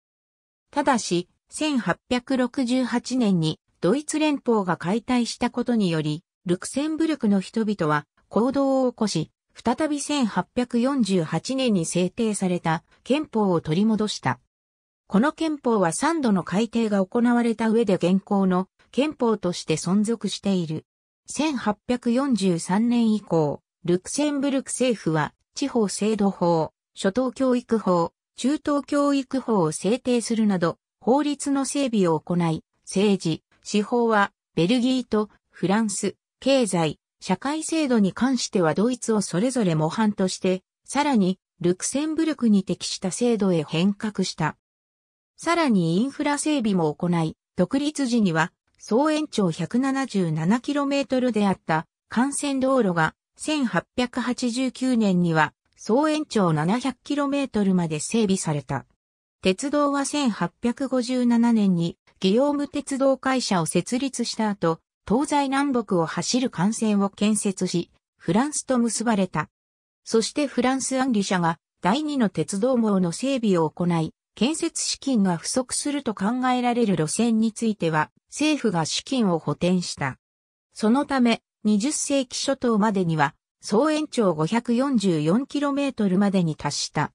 Speaker 1: ただし、1868年にドイツ連邦が解体したことにより、ルクセンブルクの人々は行動を起こし、再び1848年に制定された憲法を取り戻した。この憲法は3度の改定が行われた上で現行の憲法として存続している。1843年以降、ルクセンブルク政府は地方制度法、初等教育法、中等教育法を制定するなど、法律の整備を行い、政治、司法はベルギーとフランス、経済、社会制度に関してはドイツをそれぞれ模範として、さらに、ルクセンブルクに適した制度へ変革した。さらにインフラ整備も行い、独立時には、総延長 177km であった幹線道路が、1889年には、総延長 700km まで整備された。鉄道は1857年に、ギヨーム鉄道会社を設立した後、東西南北を走る幹線を建設し、フランスと結ばれた。そしてフランス安理社が第二の鉄道網の整備を行い、建設資金が不足すると考えられる路線については、政府が資金を補填した。そのため、20世紀初頭までには、総延長 544km までに達した。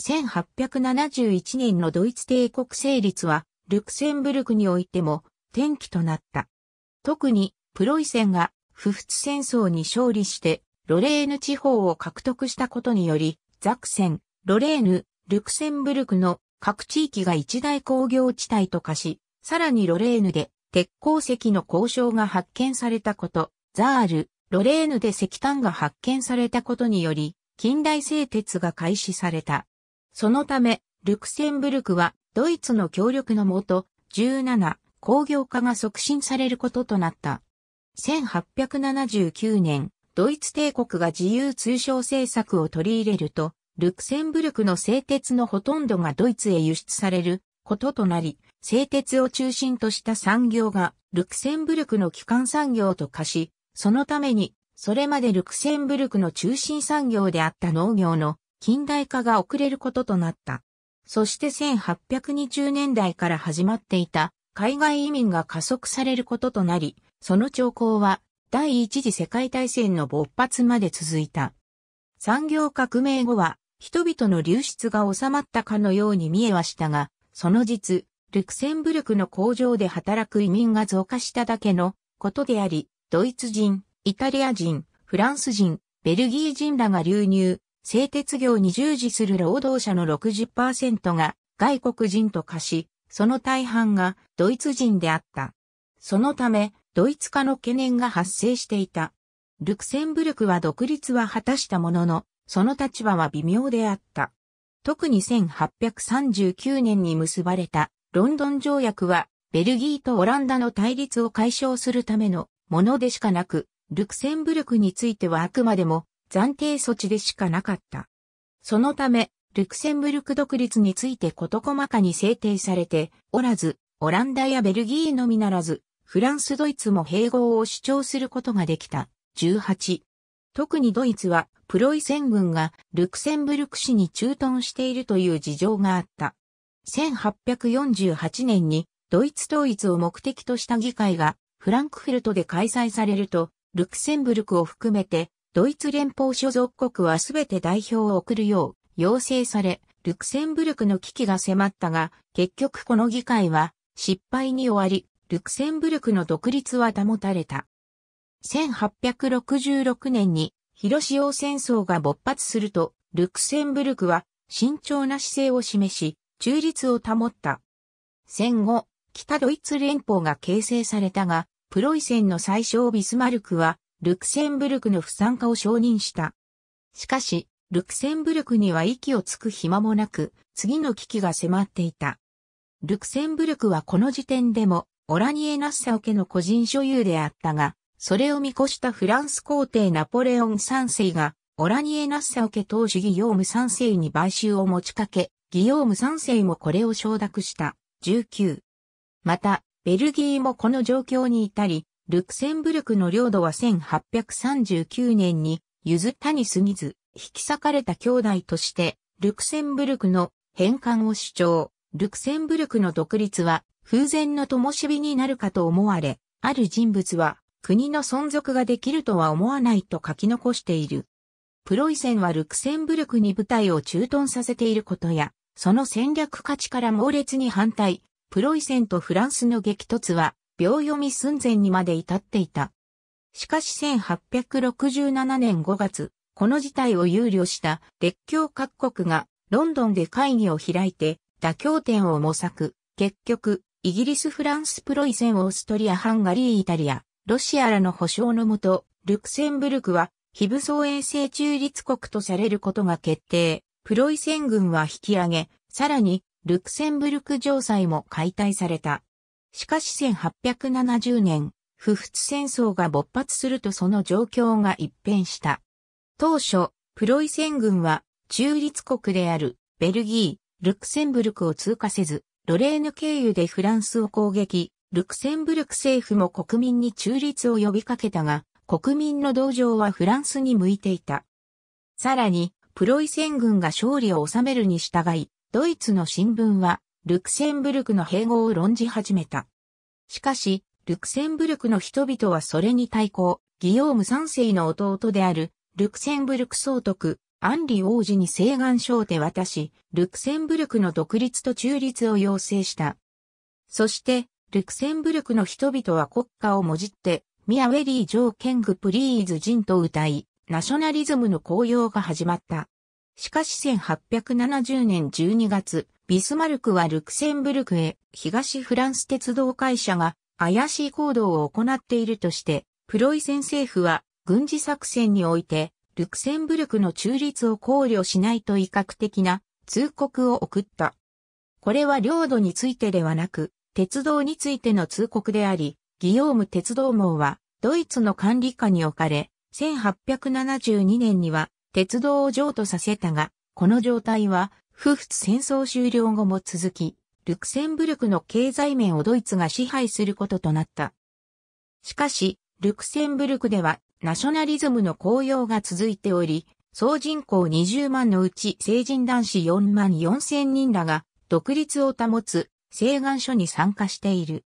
Speaker 1: 1871年のドイツ帝国成立は、ルクセンブルクにおいても転機となった。特にプロイセンが不仏戦争に勝利してロレーヌ地方を獲得したことにより、ザクセン、ロレーヌ、ルクセンブルクの各地域が一大工業地帯と化し、さらにロレーヌで鉄鉱石の交渉が発見されたこと、ザール、ロレーヌで石炭が発見されたことにより、近代製鉄が開始された。そのため、ルクセンブルクはドイツの協力のもと、17、工業化が促進されることとなった。1879年、ドイツ帝国が自由通商政策を取り入れると、ルクセンブルクの製鉄のほとんどがドイツへ輸出されることとなり、製鉄を中心とした産業がルクセンブルクの基幹産業と化し、そのために、それまでルクセンブルクの中心産業であった農業の近代化が遅れることとなった。そして1820年代から始まっていた海外移民が加速されることとなり、その兆候は第一次世界大戦の勃発まで続いた。産業革命後は人々の流出が収まったかのように見えはしたが、その実、ルクセンブルクの工場で働く移民が増加しただけのことであり、ドイツ人、イタリア人、フランス人、ベルギー人らが流入、製鉄業に従事する労働者の60%が外国人と化し、その大半がドイツ人であった。そのため、ドイツ化の懸念が発生していた。ルクセンブルクは独立は果たしたものの、その立場は微妙であった。特に1839年に結ばれたロンドン条約は、ベルギーとオランダの対立を解消するためのものでしかなく、ルクセンブルクについてはあくまでも暫定措置でしかなかった。そのため、ルクセンブルク独立について事細かに制定されておらず、オランダやベルギーのみならず、フランス・ドイツも併合を主張することができた。18。特にドイツは、プロイセン軍がルクセンブルク市に駐屯しているという事情があった。1848年に、ドイツ統一を目的とした議会が、フランクフルトで開催されると、ルクセンブルクを含めて、ドイツ連邦所属国はすべて代表を送るよう、要請され、ルクセンブルクの危機が迫ったが、結局この議会は失敗に終わり、ルクセンブルクの独立は保たれた。1866年に広潮戦争が勃発すると、ルクセンブルクは慎重な姿勢を示し、中立を保った。戦後、北ドイツ連邦が形成されたが、プロイセンの最小ビスマルクは、ルクセンブルクの不参加を承認した。しかし、ルクセンブルクには息をつく暇もなく、次の危機が迫っていた。ルクセンブルクはこの時点でも、オラニエ・ナッサオ家の個人所有であったが、それを見越したフランス皇帝ナポレオン3世が、オラニエ・ナッサオ家当主ギヨーム3世に買収を持ちかけ、ギヨーム3世もこれを承諾した。19。また、ベルギーもこの状況に至り、ルクセンブルクの領土は1839年に譲ったに過ぎず、引き裂かれた兄弟として、ルクセンブルクの返還を主張。ルクセンブルクの独立は風前の灯火になるかと思われ、ある人物は国の存続ができるとは思わないと書き残している。プロイセンはルクセンブルクに部隊を駐屯させていることや、その戦略価値から猛烈に反対、プロイセンとフランスの激突は、秒読み寸前にまで至っていた。しかし1867年5月、この事態を憂慮した列強各国がロンドンで会議を開いて妥協点を模索。結局、イギリス、フランス、プロイセン、オーストリア、ハンガリー、イタリア、ロシアらの保証のもと、ルクセンブルクは非武装衛星中立国とされることが決定。プロイセン軍は引き上げ、さらに、ルクセンブルク城塞も解体された。しかし1870年、不仏戦争が勃発するとその状況が一変した。当初、プロイセン軍は中立国であるベルギー、ルクセンブルクを通過せず、ロレーヌ経由でフランスを攻撃、ルクセンブルク政府も国民に中立を呼びかけたが、国民の同情はフランスに向いていた。さらに、プロイセン軍が勝利を収めるに従い、ドイツの新聞は、ルクセンブルクの併合を論じ始めた。しかし、ルクセンブルクの人々はそれに対抗、ギヨーム3世の弟であるルクセンブルク総督、アンリ王子に請願書を手渡し、ルクセンブルクの独立と中立を要請した。そして、ルクセンブルクの人々は国家をもじって、ミアウェリー・ジョー・ケング・プリーズ・ジンと歌い、ナショナリズムの高揚が始まった。しかし1870年12月、ビスマルクはルクセンブルクへ東フランス鉄道会社が怪しい行動を行っているとして、プロイセン政府は軍事作戦において、ルクセンブルクの中立を考慮しないと威嚇的な通告を送った。これは領土についてではなく、鉄道についての通告であり、ギヨーム鉄道網はドイツの管理下に置かれ、1872年には鉄道を譲渡させたが、この状態は、不仏戦争終了後も続き、ルクセンブルクの経済面をドイツが支配することとなった。しかし、ルクセンブルクではナショナリズムの高揚が続いており、総人口20万のうち成人男子4万4千人らが独立を保つ請願書に参加している。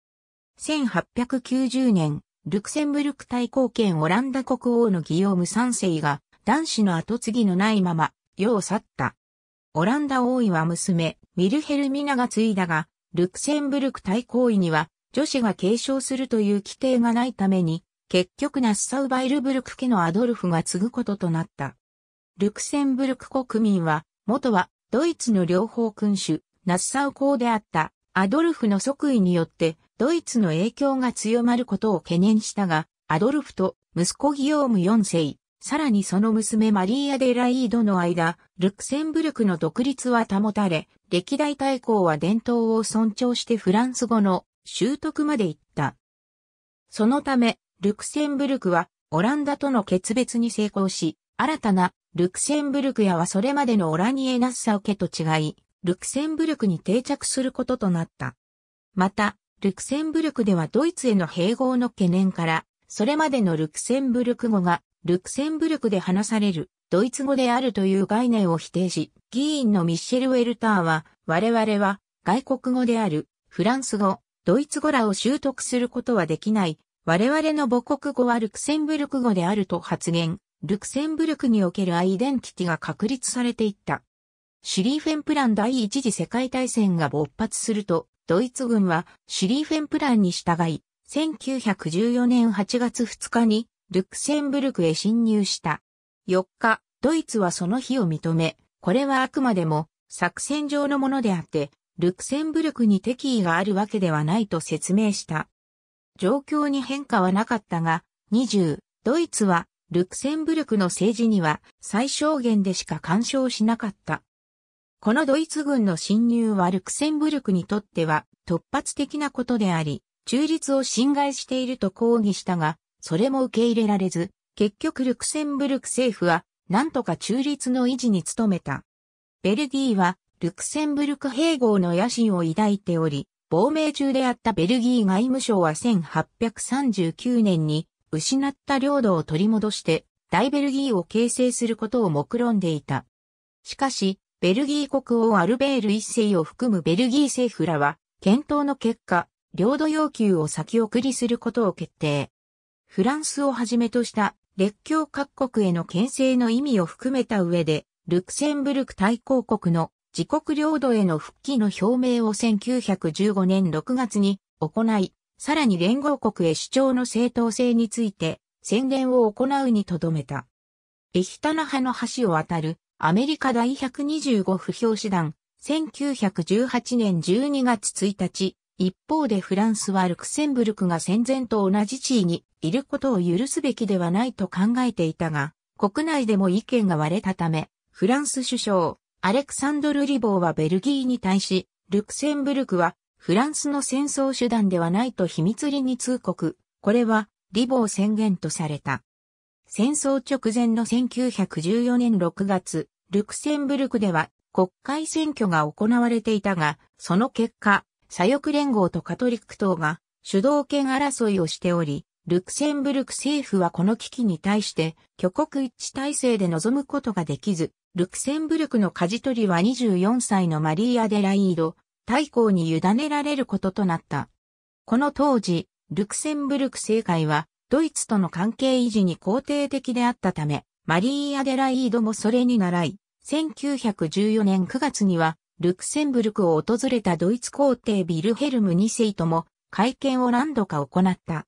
Speaker 1: 1890年、ルクセンブルク大公権オランダ国王のギヨーム3世が男子の後継ぎのないまま、世を去った。オランダ王位は娘、ウィルヘルミナが継いだが、ルクセンブルク大公位には女子が継承するという規定がないために、結局ナッサウバイルブルク家のアドルフが継ぐこととなった。ルクセンブルク国民は、元はドイツの両方君主、ナッサウ公であったアドルフの即位によってドイツの影響が強まることを懸念したが、アドルフと息子ギオーム4世、さらにその娘マリーア・デ・ライードの間、ルクセンブルクの独立は保たれ、歴代大公は伝統を尊重してフランス語の習得まで行った。そのため、ルクセンブルクはオランダとの決別に成功し、新たなルクセンブルクやはそれまでのオラニエナッサウ家と違い、ルクセンブルクに定着することとなった。また、ルクセンブルクではドイツへの併合の懸念から、それまでのルクセンブルク語が、ルクセンブルクで話されるドイツ語であるという概念を否定し、議員のミッシェル・ウェルターは、我々は外国語であるフランス語、ドイツ語らを習得することはできない我々の母国語はルクセンブルク語であると発言、ルクセンブルクにおけるアイデンティティが確立されていった。シュリーフェンプラン第一次世界大戦が勃発すると、ドイツ軍はシュリーフェンプランに従い、1914年8月2日にルクセンブルクへ侵入した。4日、ドイツはその日を認め、これはあくまでも作戦上のものであって、ルクセンブルクに敵意があるわけではないと説明した。状況に変化はなかったが、20、ドイツは、ルクセンブルクの政治には最小限でしか干渉しなかった。このドイツ軍の侵入はルクセンブルクにとっては突発的なことであり、中立を侵害していると抗議したが、それも受け入れられず、結局ルクセンブルク政府は、なんとか中立の維持に努めた。ベルギーは、ルクセンブルク併合の野心を抱いており、亡命中であったベルギー外務省は1839年に失った領土を取り戻して大ベルギーを形成することを目論んでいた。しかし、ベルギー国王アルベール一世を含むベルギー政府らは、検討の結果、領土要求を先送りすることを決定。フランスをはじめとした列強各国への牽制の意味を含めた上で、ルクセンブルク大公国の自国領土への復帰の表明を1915年6月に行い、さらに連合国へ主張の正当性について宣伝を行うにとどめた。エヒタナ派の橋を渡るアメリカ第125不評師団、1918年12月1日、一方でフランスはルクセンブルクが戦前と同じ地位にいることを許すべきではないと考えていたが、国内でも意見が割れたため、フランス首相、アレクサンドル・リボーはベルギーに対し、ルクセンブルクはフランスの戦争手段ではないと秘密裏に通告。これはリボー宣言とされた。戦争直前の1914年6月、ルクセンブルクでは国会選挙が行われていたが、その結果、左翼連合とカトリック党が主導権争いをしており、ルクセンブルク政府はこの危機に対して、挙国一致体制で臨むことができず、ルクセンブルクの舵取りは24歳のマリー・アデライード、大公に委ねられることとなった。この当時、ルクセンブルク政界は、ドイツとの関係維持に肯定的であったため、マリー・アデライードもそれに習い、1914年9月には、ルクセンブルクを訪れたドイツ皇帝ビルヘルム2世とも会見を何度か行った。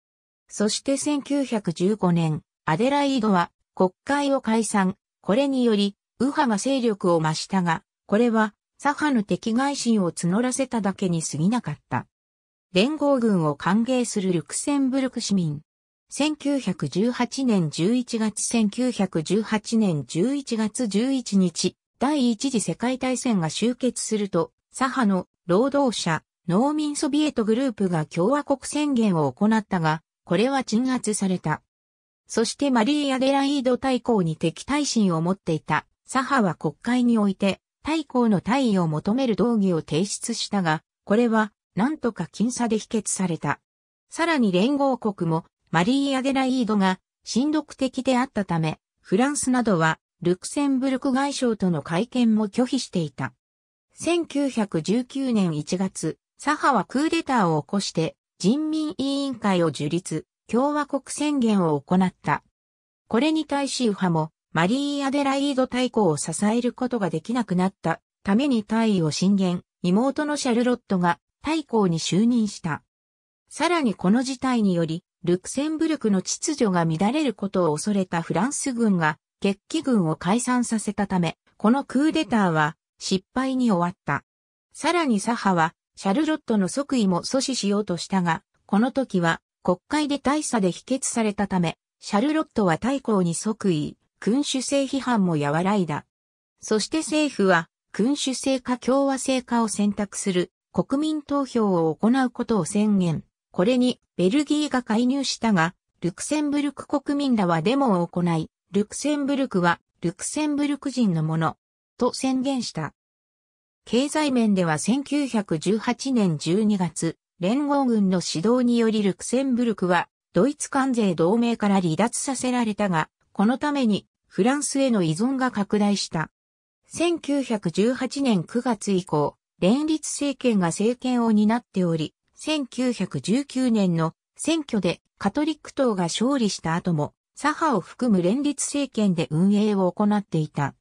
Speaker 1: そして1915年、アデライードは国会を解散、これにより右派が勢力を増したが、これは左派の敵外心を募らせただけに過ぎなかった。連合軍を歓迎するルクセンブルク市民。1918年11月1918年11月11日、第一次世界大戦が終結すると、左派の労働者、農民ソビエトグループが共和国宣言を行ったが、これは鎮圧された。そしてマリー・アデライード大公に敵対心を持っていた左派は国会において、大公の退位を求める動議を提出したが、これは、なんとか僅差で否決された。さらに連合国も、マリー・アデライードが、親独的であったため、フランスなどは、ルクセンブルク外相との会見も拒否していた。1919年1月、左派はクーデターを起こして、人民委員会を樹立、共和国宣言を行った。これに対し右派も、マリー・アデライード大公を支えることができなくなったために退位を進言、妹のシャルロットが大公に就任した。さらにこの事態により、ルクセンブルクの秩序が乱れることを恐れたフランス軍が、決起軍を解散させたため、このクーデターは失敗に終わった。さらに左派は、シャルロットの即位も阻止しようとしたが、この時は国会で大差で否決されたため、シャルロットは大公に即位。君主制批判も和らいだ。そして政府は、君主制か共和制かを選択する国民投票を行うことを宣言。これにベルギーが介入したが、ルクセンブルク国民らはデモを行い、ルクセンブルクはルクセンブルク人のものと宣言した。経済面では1918年12月、連合軍の指導によりルクセンブルクはドイツ関税同盟から離脱させられたが、このためにフランスへの依存が拡大した。1918年9月以降、連立政権が政権を担っており、1919年の選挙でカトリック党が勝利した後も、左派を含む連立政権で運営を行っていた。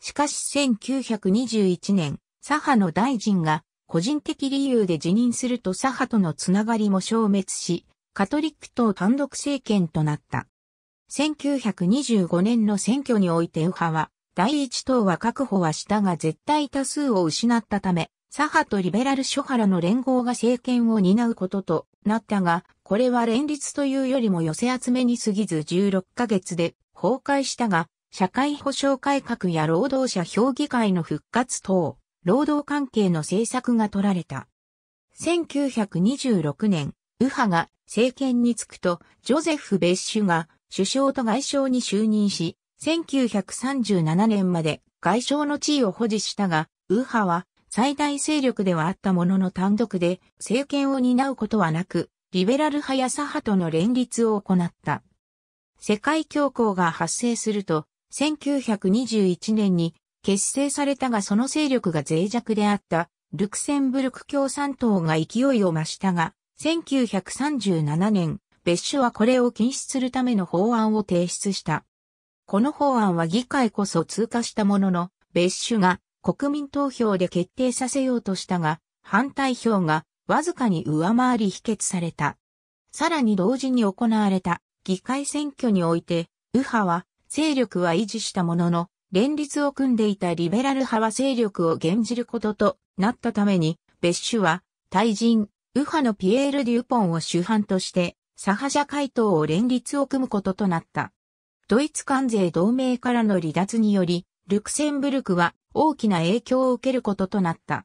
Speaker 1: しかし1921年、左派の大臣が個人的理由で辞任すると左派とのつながりも消滅し、カトリック党単独政権となった。1925年の選挙において右派は、第一党は確保はしたが絶対多数を失ったため、左派とリベラル諸派らの連合が政権を担うこととなったが、これは連立というよりも寄せ集めに過ぎず16ヶ月で崩壊したが、社会保障改革や労働者評議会の復活等、労働関係の政策が取られた。1926年、右派が政権につくと、ジョゼフ・ベッシュが首相と外相に就任し、1937年まで外相の地位を保持したが、右派は最大勢力ではあったものの単独で政権を担うことはなく、リベラル派や左派との連立を行った。世界恐慌が発生すると、1921年に結成されたがその勢力が脆弱であったルクセンブルク共産党が勢いを増したが、1937年、別種はこれを禁止するための法案を提出した。この法案は議会こそ通過したものの、別種が国民投票で決定させようとしたが、反対票がわずかに上回り否決された。さらに同時に行われた議会選挙において、右派は勢力は維持したものの、連立を組んでいたリベラル派は勢力を減じることとなったために、別種は対人、右派のピエール・デュポンを主犯としてサハジャ海党を連立を組むこととなった。ドイツ関税同盟からの離脱により、ルクセンブルクは大きな影響を受けることとなった。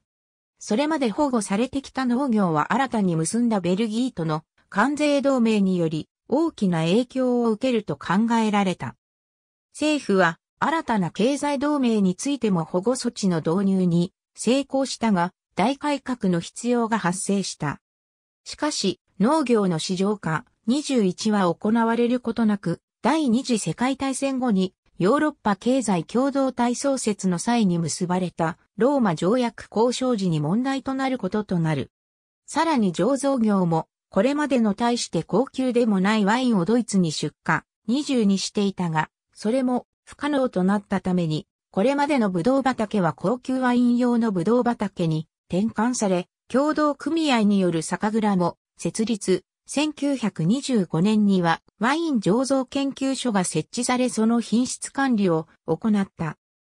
Speaker 1: それまで保護されてきた農業は新たに結んだベルギーとの関税同盟により大きな影響を受けると考えられた。政府は新たな経済同盟についても保護措置の導入に成功したが大改革の必要が発生した。しかし農業の市場化21は行われることなく、第二次世界大戦後にヨーロッパ経済共同体創設の際に結ばれたローマ条約交渉時に問題となることとなる。さらに醸造業もこれまでの対して高級でもないワインをドイツに出荷20にしていたが、それも不可能となったために、これまでのブドウ畑は高級ワイン用のブドウ畑に転換され、共同組合による酒蔵も設立、1925年にはワイン醸造研究所が設置されその品質管理を行った。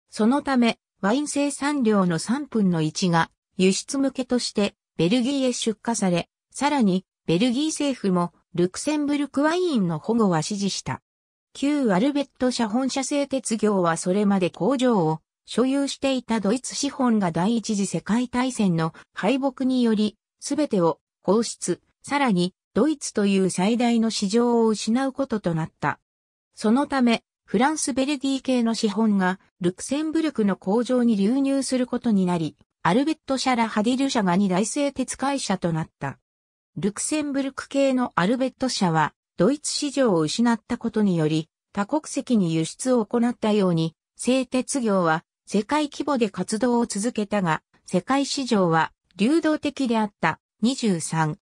Speaker 1: そのため、ワイン生産量の3分の1が輸出向けとしてベルギーへ出荷され、さらにベルギー政府もルクセンブルクワインの保護は支持した。旧アルベット社本社製鉄業はそれまで工場を所有していたドイツ資本が第一次世界大戦の敗北により、すべてを放出、さらに、ドイツという最大の市場を失うこととなった。そのため、フランス・ベルギー系の資本が、ルクセンブルクの工場に流入することになり、アルベット社らハディル社が二大製鉄会社となった。ルクセンブルク系のアルベット社は、ドイツ市場を失ったことにより、多国籍に輸出を行ったように、製鉄業は世界規模で活動を続けたが、世界市場は流動的であった。23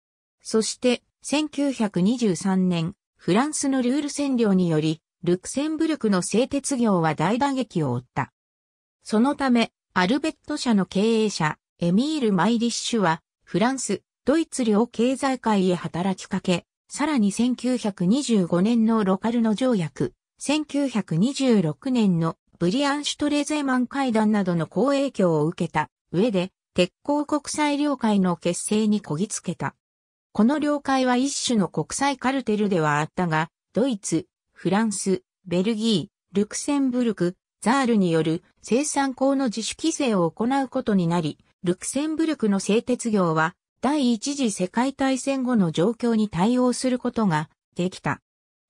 Speaker 1: そして、1923年、フランスのルール占領により、ルクセンブルクの製鉄業は大打撃を負った。そのため、アルベット社の経営者、エミール・マイリッシュは、フランス、ドイツ領経済界へ働きかけ、さらに1925年のロカルノ条約、1926年のブリアンシュトレゼーマン会談などの好影響を受けた上で、鉄鋼国際領会の結成にこぎつけた。この領海は一種の国際カルテルではあったが、ドイツ、フランス、ベルギー、ルクセンブルク、ザールによる生産工の自主規制を行うことになり、ルクセンブルクの製鉄業は第一次世界大戦後の状況に対応することができた。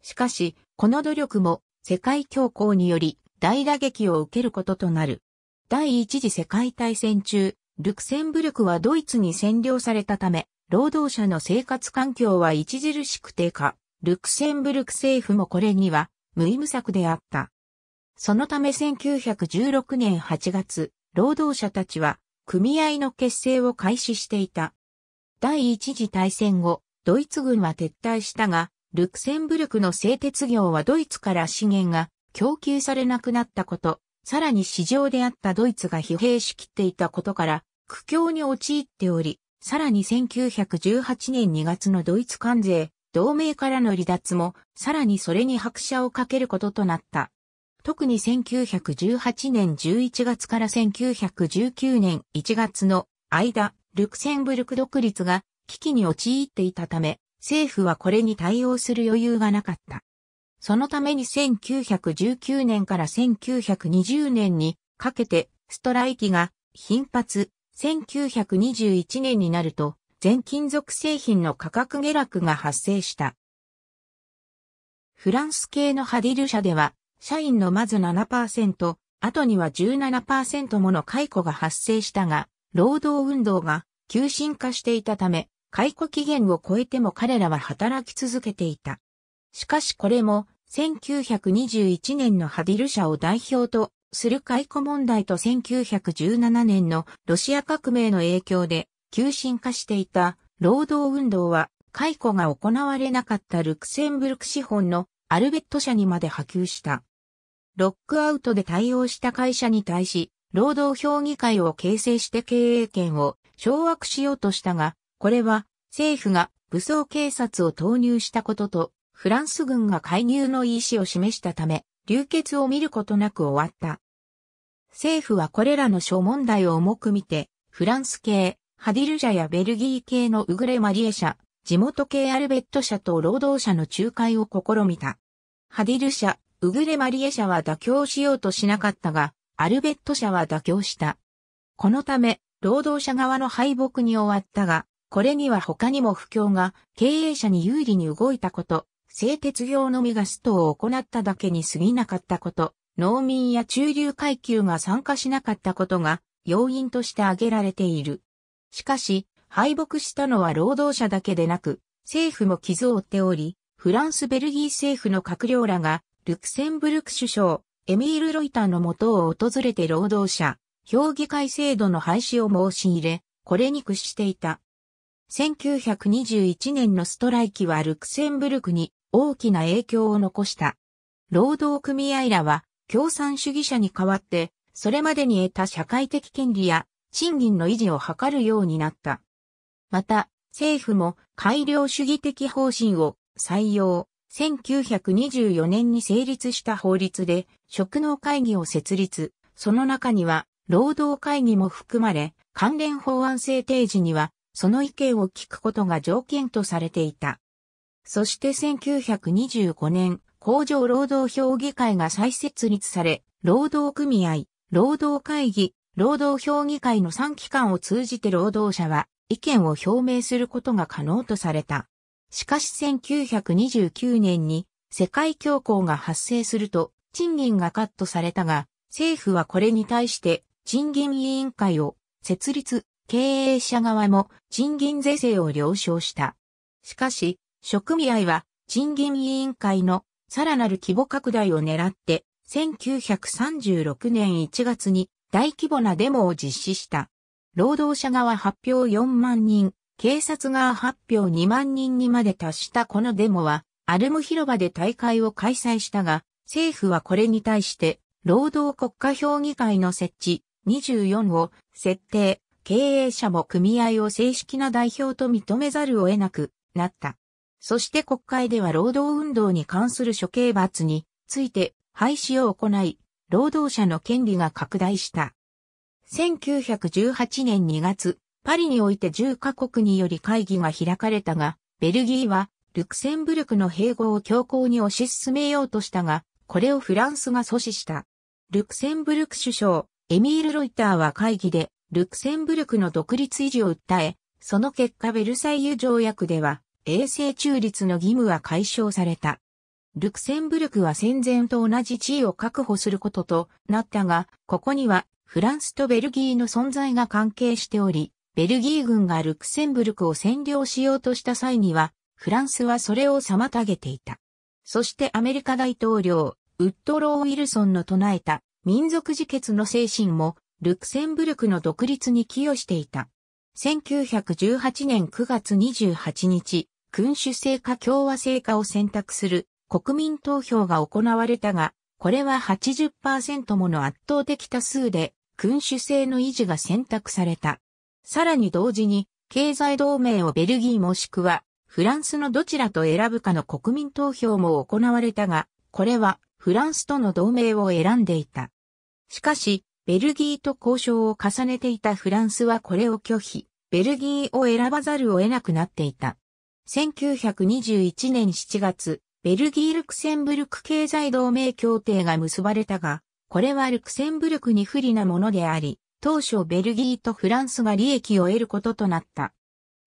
Speaker 1: しかし、この努力も世界恐慌により大打撃を受けることとなる。第一次世界大戦中、ルクセンブルクはドイツに占領されたため、労働者の生活環境は著しく低下、ルクセンブルク政府もこれには無意無策であった。そのため1916年8月、労働者たちは組合の結成を開始していた。第一次大戦後、ドイツ軍は撤退したが、ルクセンブルクの製鉄業はドイツから資源が供給されなくなったこと、さらに市場であったドイツが疲弊しきっていたことから、苦境に陥っており、さらに1918年2月のドイツ関税、同盟からの離脱も、さらにそれに拍車をかけることとなった。特に1918年11月から1919年1月の間、ルクセンブルク独立が危機に陥っていたため、政府はこれに対応する余裕がなかった。そのために1919年から1920年にかけてストライキが頻発、1921年になると、全金属製品の価格下落が発生した。フランス系のハディル社では、社員のまず7%、後には17%もの解雇が発生したが、労働運動が急進化していたため、解雇期限を超えても彼らは働き続けていた。しかしこれも1921年のハディル社を代表とする解雇問題と1917年のロシア革命の影響で急進化していた労働運動は解雇が行われなかったルクセンブルク資本のアルベット社にまで波及した。ロックアウトで対応した会社に対し、労働評議会を形成して経営権を掌握しようとしたが、これは政府が武装警察を投入したことと、フランス軍が介入の意思を示したため、流血を見ることなく終わった。政府はこれらの諸問題を重く見て、フランス系、ハディル社やベルギー系のウグレマリエ社、地元系アルベット社と労働者の仲介を試みた。ハディル社、ウグレマリエ社は妥協しようとしなかったが、アルベット社は妥協した。このため、労働者側の敗北に終わったが、これには他にも不況が経営者に有利に動いたこと、製鉄業のみがストを行っただけに過ぎなかったこと、農民や中流階級が参加しなかったことが要因として挙げられている。しかし、敗北したのは労働者だけでなく、政府も傷を負っており、フランス・ベルギー政府の閣僚らが、ルクセンブルク首相、エミール・ロイターの元を訪れて労働者、評議会制度の廃止を申し入れ、これに屈していた。1921年のストライキはルクセンブルクに大きな影響を残した。労働組合らは共産主義者に代わって、それまでに得た社会的権利や賃金の維持を図るようになった。また、政府も改良主義的方針を採用、1924年に成立した法律で職能会議を設立、その中には労働会議も含まれ、関連法案制定時にはその意見を聞くことが条件とされていた。そして1925年、工場労働評議会が再設立され、労働組合、労働会議、労働評議会の3機関を通じて労働者は意見を表明することが可能とされた。しかし1929年に世界恐慌が発生すると賃金がカットされたが、政府はこれに対して賃金委員会を設立、経営者側も賃金是正を了承した。しかし、職組合は賃金委員会のさらなる規模拡大を狙って、1936年1月に大規模なデモを実施した。労働者側発表4万人、警察側発表2万人にまで達したこのデモは、アルム広場で大会を開催したが、政府はこれに対して、労働国家評議会の設置24を設定、経営者も組合を正式な代表と認めざるを得なくなった。そして国会では労働運動に関する処刑罰について廃止を行い、労働者の権利が拡大した。1918年2月、パリにおいて10カ国により会議が開かれたが、ベルギーはルクセンブルクの併合を強硬に推し進めようとしたが、これをフランスが阻止した。ルクセンブルク首相、エミール・ロイターは会議で、ルクセンブルクの独立維持を訴え、その結果ベルサイユ条約では、衛星中立の義務は解消された。ルクセンブルクは戦前と同じ地位を確保することとなったが、ここにはフランスとベルギーの存在が関係しており、ベルギー軍がルクセンブルクを占領しようとした際には、フランスはそれを妨げていた。そしてアメリカ大統領、ウッドロー・ウィルソンの唱えた民族自決の精神も、ルクセンブルクの独立に寄与していた。1918年9月28日、君主制か共和制かを選択する国民投票が行われたが、これは80%もの圧倒的多数で君主制の維持が選択された。さらに同時に、経済同盟をベルギーもしくはフランスのどちらと選ぶかの国民投票も行われたが、これはフランスとの同盟を選んでいた。しかし、ベルギーと交渉を重ねていたフランスはこれを拒否、ベルギーを選ばざるを得なくなっていた。1921年7月、ベルギー・ルクセンブルク経済同盟協定が結ばれたが、これはルクセンブルクに不利なものであり、当初ベルギーとフランスが利益を得ることとなった。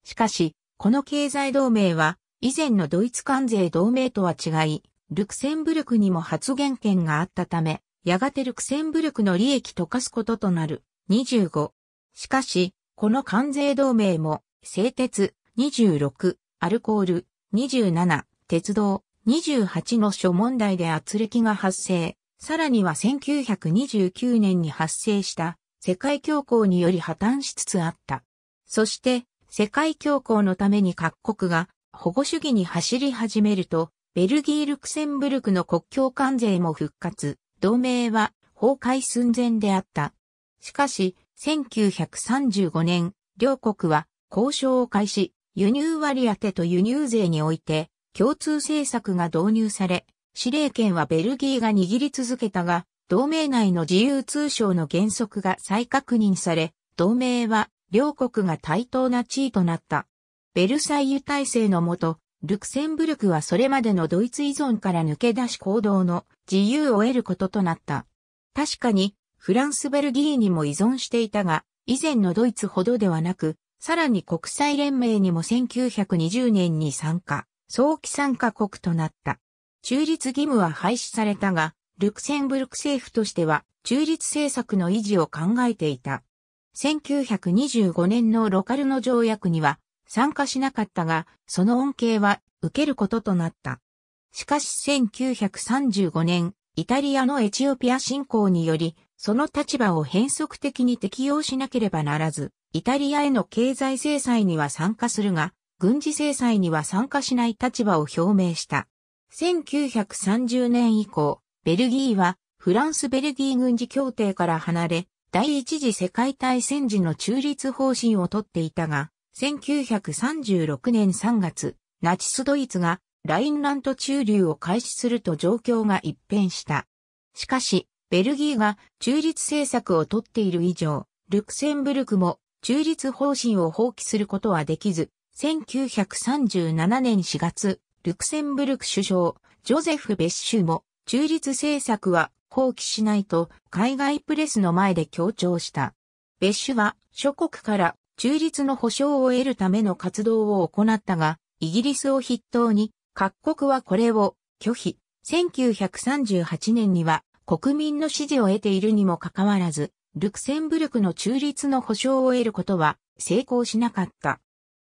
Speaker 1: しかし、この経済同盟は、以前のドイツ関税同盟とは違い、ルクセンブルクにも発言権があったため、やがてルクセンブルクの利益とかすこととなる。25。しかし、この関税同盟も、製鉄、26、アルコール、27、鉄道、28の諸問題で圧力が発生。さらには1929年に発生した世界恐慌により破綻しつつあった。そして世界恐慌のために各国が保護主義に走り始めると、ベルギー・ルクセンブルクの国境関税も復活、同盟は崩壊寸前であった。しかし、1935年、両国は交渉を開始、輸入割当と輸入税において共通政策が導入され、司令権はベルギーが握り続けたが、同盟内の自由通商の原則が再確認され、同盟は両国が対等な地位となった。ベルサイユ体制のもと、ルクセンブルクはそれまでのドイツ依存から抜け出し行動の自由を得ることとなった。確かに、フランスベルギーにも依存していたが、以前のドイツほどではなく、さらに国際連盟にも1920年に参加、早期参加国となった。中立義務は廃止されたが、ルクセンブルク政府としては中立政策の維持を考えていた。1925年のロカルノ条約には参加しなかったが、その恩恵は受けることとなった。しかし1935年、イタリアのエチオピア侵攻によりその立場を変則的に適用しなければならず、イタリアへの経済制裁には参加するが、軍事制裁には参加しない立場を表明した。1930年以降、ベルギーはフランス・ベルギー軍事協定から離れ、第一次世界大戦時の中立方針をとっていたが、1936年3月、ナチスドイツがラインラント中流を開始すると状況が一変した。しかし、ベルギーが中立政策をとっている以上、ルクセンブルクも中立方針を放棄することはできず、1937年4月、ルクセンブルク首相、ジョゼフ・ベッシュも、中立政策は放棄しないと海外プレスの前で強調した。ベッシュは諸国から中立の保障を得るための活動を行ったが、イギリスを筆頭に各国はこれを拒否。1938年には国民の支持を得ているにもかかわらず、ルクセンブルクの中立の保障を得ることは成功しなかった。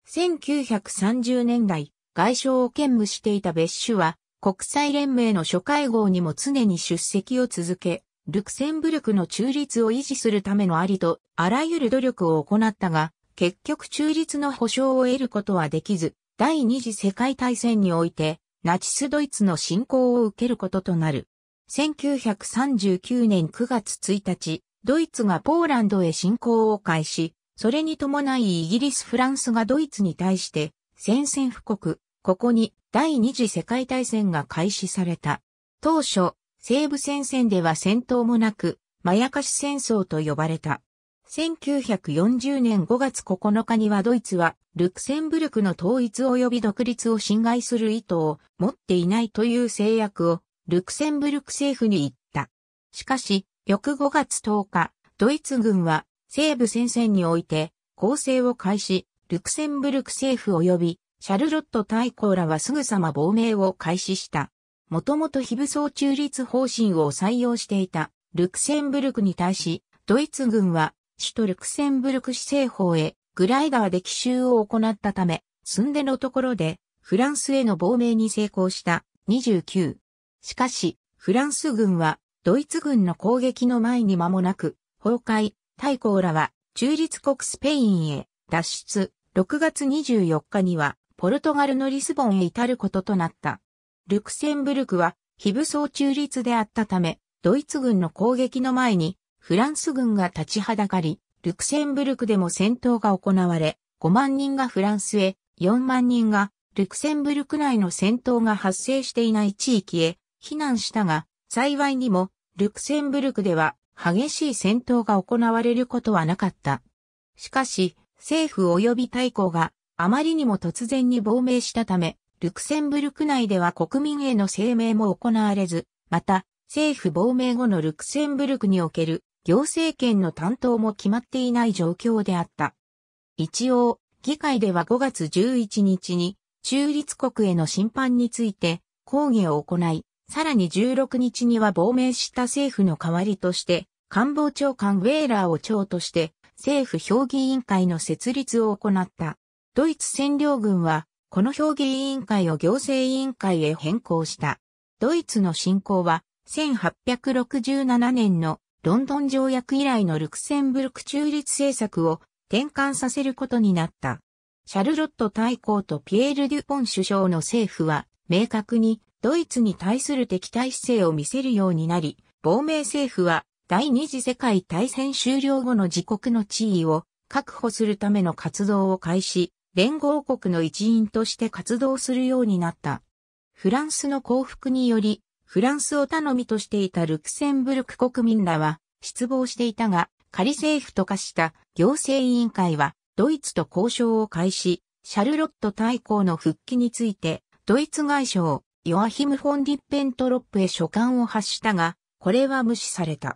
Speaker 1: 1930年代、外相を兼務していた別種は、国際連盟の諸会合にも常に出席を続け、ルクセンブルクの中立を維持するためのありとあらゆる努力を行ったが、結局中立の保障を得ることはできず、第二次世界大戦において、ナチスドイツの侵攻を受けることとなる。1939年9月1日、ドイツがポーランドへ侵攻を開始、それに伴いイギリス・フランスがドイツに対して宣戦布告、ここに第二次世界大戦が開始された。当初、西部戦線では戦闘もなく、まやかし戦争と呼ばれた。1940年5月9日にはドイツは、ルクセンブルクの統一及び独立を侵害する意図を持っていないという制約をルクセンブルク政府に行った。しかし、翌5月10日、ドイツ軍は西部戦線において攻勢を開始、ルクセンブルク政府及びシャルロット大公らはすぐさま亡命を開始した。もともと非武装中立方針を採用していたルクセンブルクに対し、ドイツ軍は首都ルクセンブルク市政法へグライダーで奇襲を行ったため、寸でのところでフランスへの亡命に成功した29しかし、フランス軍はドイツ軍の攻撃の前に間もなく、崩壊、大公らは中立国スペインへ脱出、6月24日にはポルトガルのリスボンへ至ることとなった。ルクセンブルクは非武装中立であったため、ドイツ軍の攻撃の前にフランス軍が立ちはだかり、ルクセンブルクでも戦闘が行われ、5万人がフランスへ、4万人がルクセンブルク内の戦闘が発生していない地域へ避難したが、幸いにも、ルクセンブルクでは激しい戦闘が行われることはなかった。しかし、政府及び大公があまりにも突然に亡命したため、ルクセンブルク内では国民への声明も行われず、また、政府亡命後のルクセンブルクにおける行政権の担当も決まっていない状況であった。一応、議会では5月11日に中立国への審判について抗議を行い、さらに16日には亡命した政府の代わりとして、官房長官ウェーラーを長として、政府評議委員会の設立を行った。ドイツ占領軍は、この評議委員会を行政委員会へ変更した。ドイツの侵攻は、1867年のロンドン条約以来のルクセンブルク中立政策を転換させることになった。シャルロット大公とピエール・デュポン首相の政府は明確にドイツに対する敵対姿勢を見せるようになり、亡命政府は第二次世界大戦終了後の自国の地位を確保するための活動を開始、連合国の一員として活動するようになった。フランスの降伏により、フランスを頼みとしていたルクセンブルク国民らは失望していたが、仮政府と化した行政委員会はドイツと交渉を開始、シャルロット大公の復帰について、ドイツ外相、ヨアヒム・フォンディッペントロップへ書簡を発したが、これは無視された。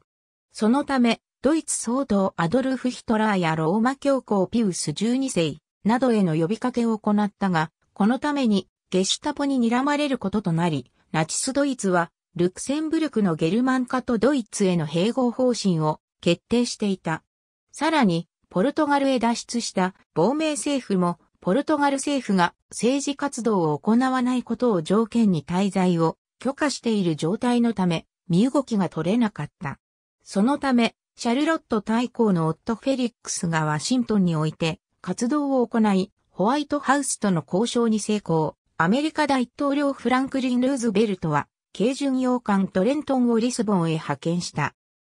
Speaker 1: そのため、ドイツ総統アドルフ・ヒトラーやローマ教皇ピウス12世などへの呼びかけを行ったが、このためにゲシュタポに睨まれることとなり、ナチスドイツはルクセンブルクのゲルマン化とドイツへの併合方針を決定していた。さらに、ポルトガルへ脱出した亡命政府も、ポルトガル政府が政治活動を行わないことを条件に滞在を許可している状態のため、身動きが取れなかった。そのため、シャルロット大公の夫フェリックスがワシントンにおいて活動を行い、ホワイトハウスとの交渉に成功。アメリカ大統領フランクリン・ルーズベルトは、軽巡洋艦トレントンをリスボンへ派遣した。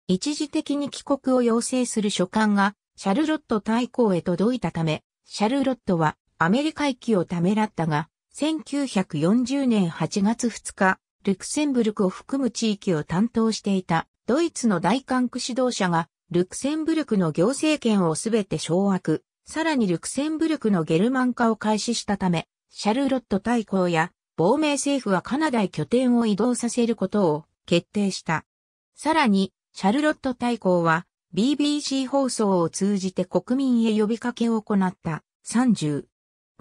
Speaker 1: 一時的に帰国を要請する書簡が、シャルロット大公へ届いたため、シャルロットはアメリカ行きをためらったが、1940年8月2日、ルクセンブルクを含む地域を担当していたドイツの大韓区指導者が、ルクセンブルクの行政権をすべて掌握、さらにルクセンブルクのゲルマン化を開始したため、シャルロット大公や亡命政府はカナダへ拠点を移動させることを決定した。さらに、シャルロット大公は BBC 放送を通じて国民へ呼びかけを行った。30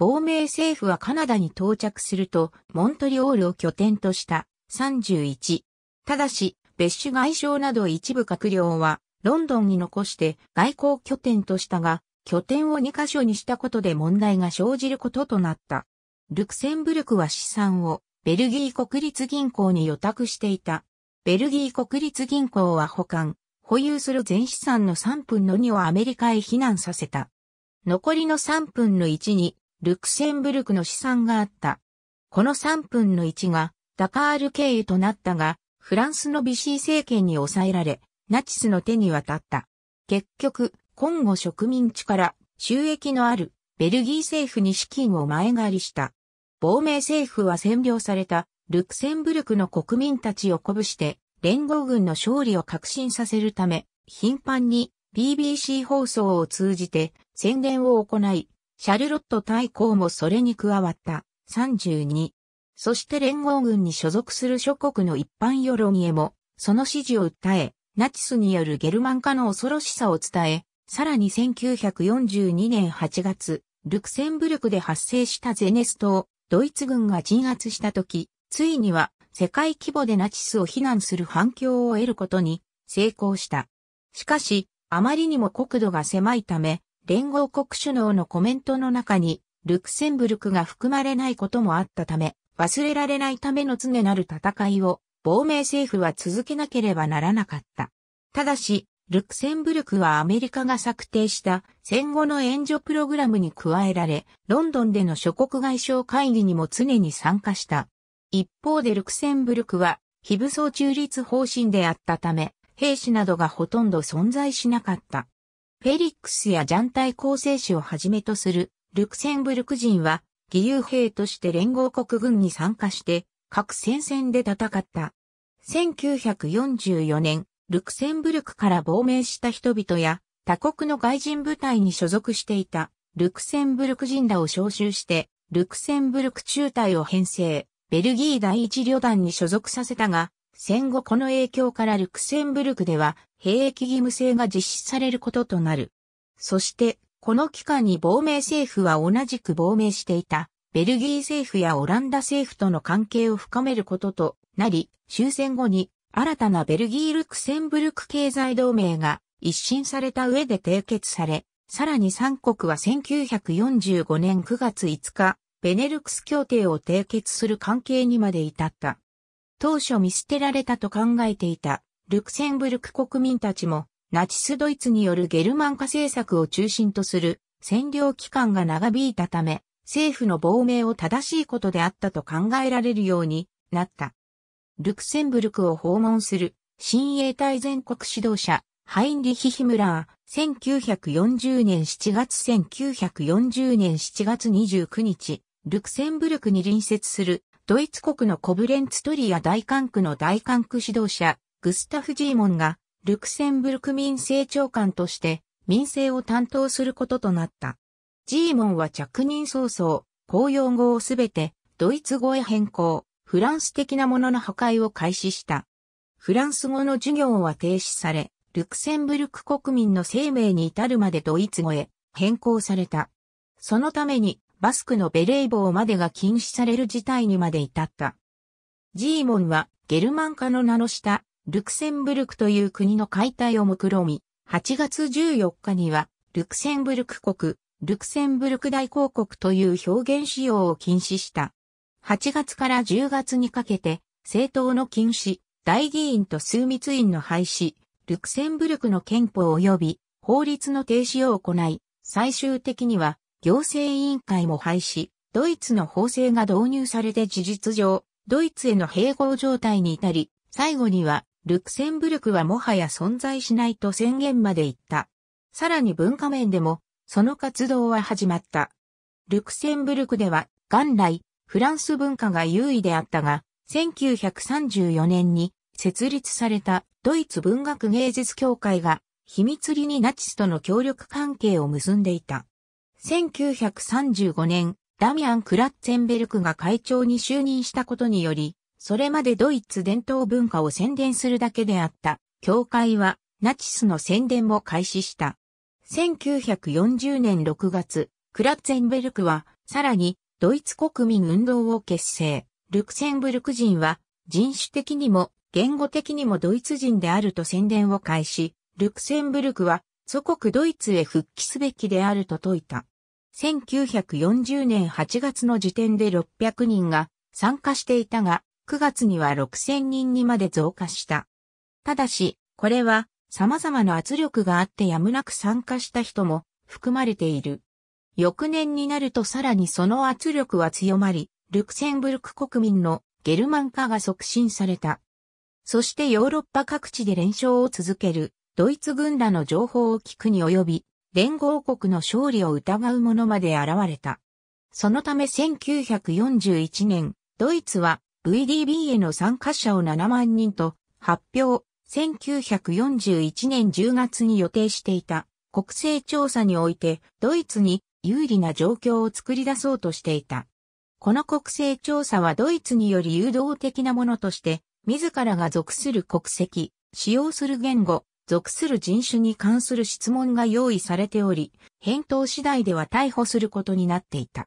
Speaker 1: 亡命政府はカナダに到着すると、モントリオールを拠点とした。31。ただし、別種外相など一部閣僚は、ロンドンに残して外交拠点としたが、拠点を2カ所にしたことで問題が生じることとなった。ルクセンブルクは資産をベルギー国立銀行に予託していた。ベルギー国立銀行は保管、保有する全資産の3分の2をアメリカへ避難させた。残りの3分の1にルクセンブルクの資産があった。この3分の1がダカール経由となったが、フランスのビシー政権に抑えられ、ナチスの手に渡った。結局、今後植民地から収益のあるベルギー政府に資金を前借りした。亡命政府は占領されたルクセンブルクの国民たちを鼓舞して連合軍の勝利を確信させるため、頻繁に BBC 放送を通じて宣伝を行い、シャルロット大公もそれに加わった。32。そして連合軍に所属する諸国の一般世論へも、その支持を訴え、ナチスによるゲルマン化の恐ろしさを伝え、さらに1942年8月、ルクセンブルクで発生したゼネストをドイツ軍が鎮圧した時、ついには世界規模でナチスを非難する反響を得ることに成功した。しかし、あまりにも国土が狭いため、連合国首脳のコメントの中に、ルクセンブルクが含まれないこともあったため、忘れられないための常なる戦いを、亡命政府は続けなければならなかった。ただし、ルクセンブルクはアメリカが策定した戦後の援助プログラムに加えられ、ロンドンでの諸国外相会議にも常に参加した。一方でルクセンブルクは、非武装中立方針であったため、兵士などがほとんど存在しなかった。フェリックスやジャンタイ構成士をはじめとするルクセンブルク人は義勇兵として連合国軍に参加して各戦線で戦った。1944年、ルクセンブルクから亡命した人々や他国の外人部隊に所属していたルクセンブルク人らを招集してルクセンブルク中隊を編成、ベルギー第一旅団に所属させたが、戦後この影響からルクセンブルクでは兵役義務制が実施されることとなる。そして、この期間に亡命政府は同じく亡命していたベルギー政府やオランダ政府との関係を深めることとなり、終戦後に新たなベルギー・ルクセンブルク経済同盟が一新された上で締結され、さらに三国は1945年9月5日、ベネルクス協定を締結する関係にまで至った。当初見捨てられたと考えていたルクセンブルク国民たちもナチスドイツによるゲルマン化政策を中心とする占領期間が長引いたため政府の亡命を正しいことであったと考えられるようになった。ルクセンブルクを訪問する新衛隊全国指導者ハインリヒ・ヒムラー、1940年7月1940年7月29日、ルクセンブルクに隣接するドイツ国のコブレンツトリア大管区の大管区指導者、グスタフ・ジーモンが、ルクセンブルク民政長官として、民政を担当することとなった。ジーモンは着任早々、公用語をすべて、ドイツ語へ変更、フランス的なものの破壊を開始した。フランス語の授業は停止され、ルクセンブルク国民の生命に至るまでドイツ語へ変更された。そのためにバスクのベレー帽までが禁止される事態にまで至った。ジーモンはゲルマン化の名の下、ルクセンブルクという国の解体を目論み、8月14日には、ルクセンブルク国、ルクセンブルク大公国という表現使用を禁止した。8月から10月にかけて、政党の禁止、大議員と枢密院の廃止、ルクセンブルクの憲法及び法律の停止を行い、最終的には行政委員会も廃止、ドイツの法制が導入されて事実上、ドイツへの併合状態に至り、最後には、ルクセンブルクはもはや存在しないと宣言まで言った。さらに文化面でも、その活動は始まった。ルクセンブルクでは、元来、フランス文化が優位であったが、1934年に設立されたドイツ文学芸術協会が、秘密裏にナチスとの協力関係を結んでいた。1935年、ダミアン・クラッツェンベルクが会長に就任したことにより、それまでドイツ伝統文化を宣伝するだけであった、教会は、ナチスの宣伝も開始した。1940年6月、クラッツェンベルクは、さらに、ドイツ国民運動を結成。ルクセンブルク人は、人種的にも、言語的にもドイツ人であると宣伝を開始、ルクセンブルクは、祖国ドイツへ復帰すべきであると説いた。1940年8月の時点で600人が参加していたが、9月には6000人にまで増加した。ただし、これは様々な圧力があってやむなく参加した人も含まれている。翌年になるとさらにその圧力は強まり、ルクセンブルク国民のゲルマン化が促進された。そしてヨーロッパ各地で連勝を続けるドイツ軍らの情報を聞くに及び、連合国の勝利を疑う者まで現れた。そのため1941年、ドイツは VDB への参加者を7万人と発表、1941年10月に予定していた国勢調査においてドイツに有利な状況を作り出そうとしていた。この国勢調査はドイツにより誘導的なものとして、自らが属する国籍、使用する言語、属する人種に関する質問が用意されており、返答次第では逮捕することになっていた。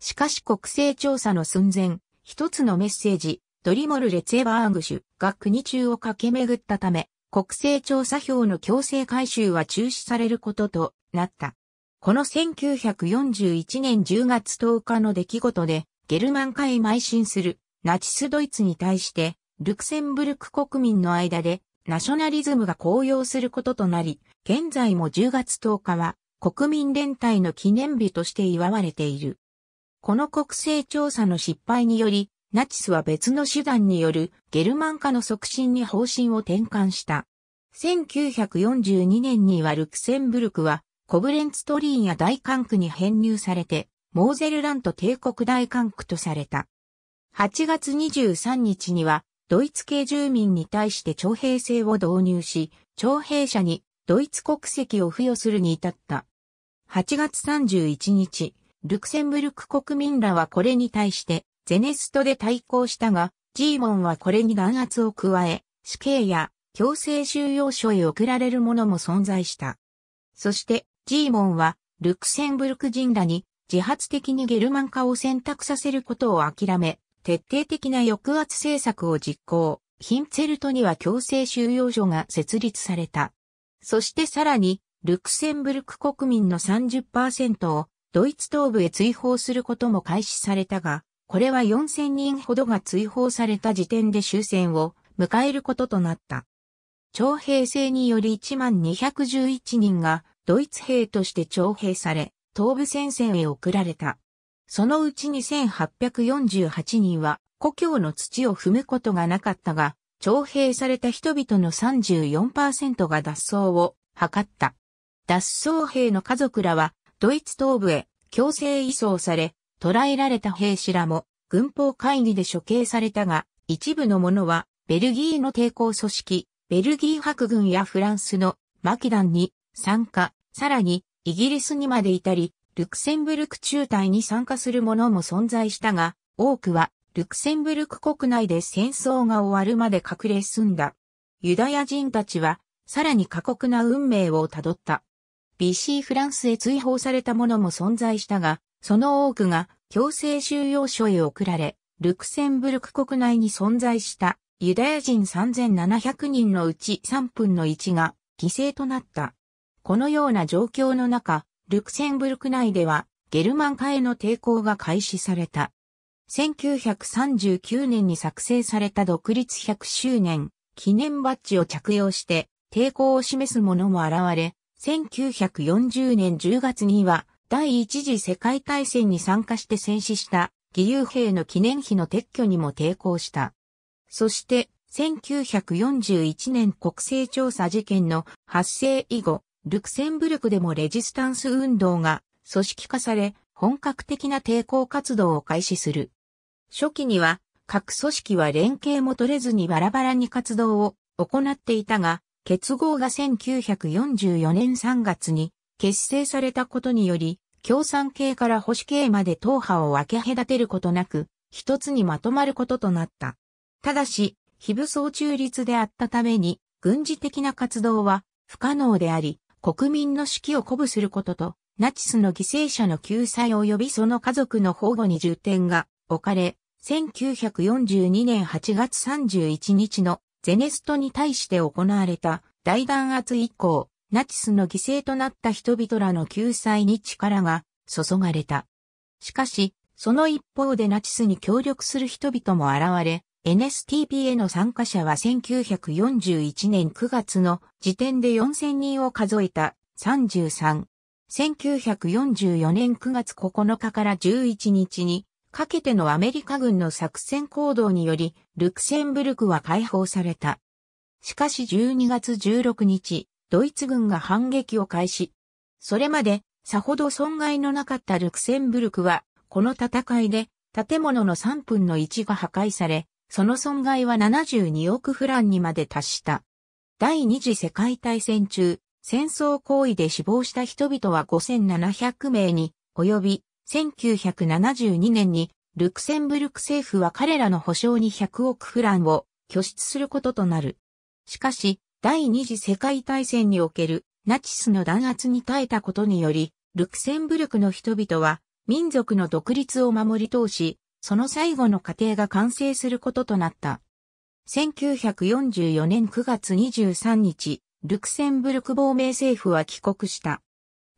Speaker 1: しかし国勢調査の寸前、一つのメッセージ、ドリモル・レツェバーグシュが国中を駆け巡ったため、国勢調査票の強制回収は中止されることとなった。この1941年10月10日の出来事で、ゲルマン化へ邁進するナチスドイツに対して、ルクセンブルク国民の間でナショナリズムが高揚することとなり、現在も10月10日は国民連帯の記念日として祝われている。この国勢調査の失敗により、ナチスは別の手段によるゲルマン化の促進に方針を転換した。1942年にはルクセンブルクはコブレンツトリーンや大管区に編入されて、モーゼルラント帝国大管区とされた。8月23日にはドイツ系住民に対して徴兵制を導入し、徴兵者にドイツ国籍を付与するに至った。8月31日、ルクセンブルク国民らはこれに対してゼネストで対抗したが、ジーモンはこれに弾圧を加え、死刑や強制収容所へ送られるものも存在した。そして、ジーモンは、ルクセンブルク人らに自発的にゲルマン化を選択させることを諦め、徹底的な抑圧政策を実行、ヒンツェルトには強制収容所が設立された。そしてさらに、ルクセンブルク国民の30%をドイツ東部へ追放することも開始されたが、これは4000人ほどが追放された時点で終戦を迎えることとなった。徴兵制により1万211人がドイツ兵として徴兵され、東部戦線へ送られた。そのうち2848人は故郷の土を踏むことがなかったが、徴兵された人々の34%が脱走を図った。脱走兵の家族らはドイツ東部へ強制移送され、捕らえられた兵士らも軍法会議で処刑されたが、一部の者はベルギーの抵抗組織、ベルギー白軍やフランスのマキダンに参加、さらにイギリスにまでいたり、ルクセンブルク中隊に参加する者も存在したが、多くはルクセンブルク国内で戦争が終わるまで隠れ住んだ。ユダヤ人たちは、さらに過酷な運命をたどった。BC フランスへ追放された者も存在したが、その多くが強制収容所へ送られ、ルクセンブルク国内に存在したユダヤ人3700人のうち3分の1が犠牲となった。このような状況の中、ルクセンブルク内ではゲルマン化への抵抗が開始された。1939年に作成された独立100周年記念バッジを着用して抵抗を示す者も現れ、1940年10月には第一次世界大戦に参加して戦死した義勇兵の記念碑の撤去にも抵抗した。そして1941年国勢調査事件の発生以後、ルクセンブルクでもレジスタンス運動が組織化され、本格的な抵抗活動を開始する。初期には、各組織は連携も取れずにバラバラに活動を行っていたが、結合が1944年3月に結成されたことにより、共産系から保守系まで党派を分け隔てることなく、一つにまとまることとなった。ただし、非武装中立であったために、軍事的な活動は不可能であり、国民の士気を鼓舞することと、ナチスの犠牲者の救済及びその家族の保護に重点が置かれ、1942年8月31日のゼネストに対して行われた大弾圧以降、ナチスの犠牲となった人々らの救済に力が注がれた。しかし、その一方でナチスに協力する人々も現れ、NSTP への参加者は1941年9月の時点で4000人を数えた33。1944年9月9日から11日にかけてのアメリカ軍の作戦行動により、ルクセンブルクは解放された。しかし12月16日、ドイツ軍が反撃を開始。それまで、さほど損害のなかったルクセンブルクは、この戦いで、建物の3分の1が破壊され、その損害は72億フランにまで達した。第二次世界大戦中、戦争行為で死亡した人々は5700名に及び、1972年にルクセンブルク政府は彼らの保障に100億フランを拠出することとなる。しかし、第二次世界大戦におけるナチスの弾圧に耐えたことにより、ルクセンブルクの人々は民族の独立を守り通し、その最後の過程が完成することとなった。1944年9月23日、ルクセンブルク亡命政府は帰国した。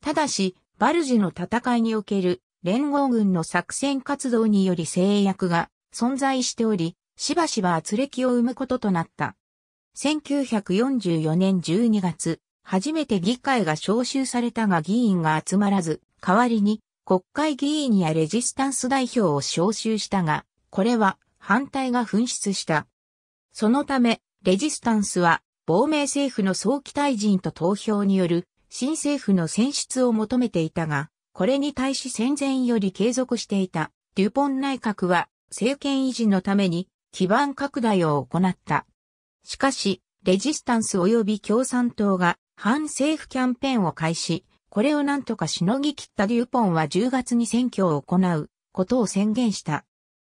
Speaker 1: ただし、バルジの戦いにおける連合軍の作戦活動により制約が存在しており、しばしば圧力を生むこととなった。1944年12月、初めて議会が招集されたが議員が集まらず、代わりに国会議員やレジスタンス代表を招集したが、これは反対が紛失した。そのため、レジスタンスは、亡命政府の早期退陣と投票による新政府の選出を求めていたが、これに対し戦前より継続していたデュポン内閣は政権維持のために基盤拡大を行った。しかし、レジスタンス及び共産党が反政府キャンペーンを開始、これを何とかしのぎ切ったデューポンは10月に選挙を行うことを宣言した。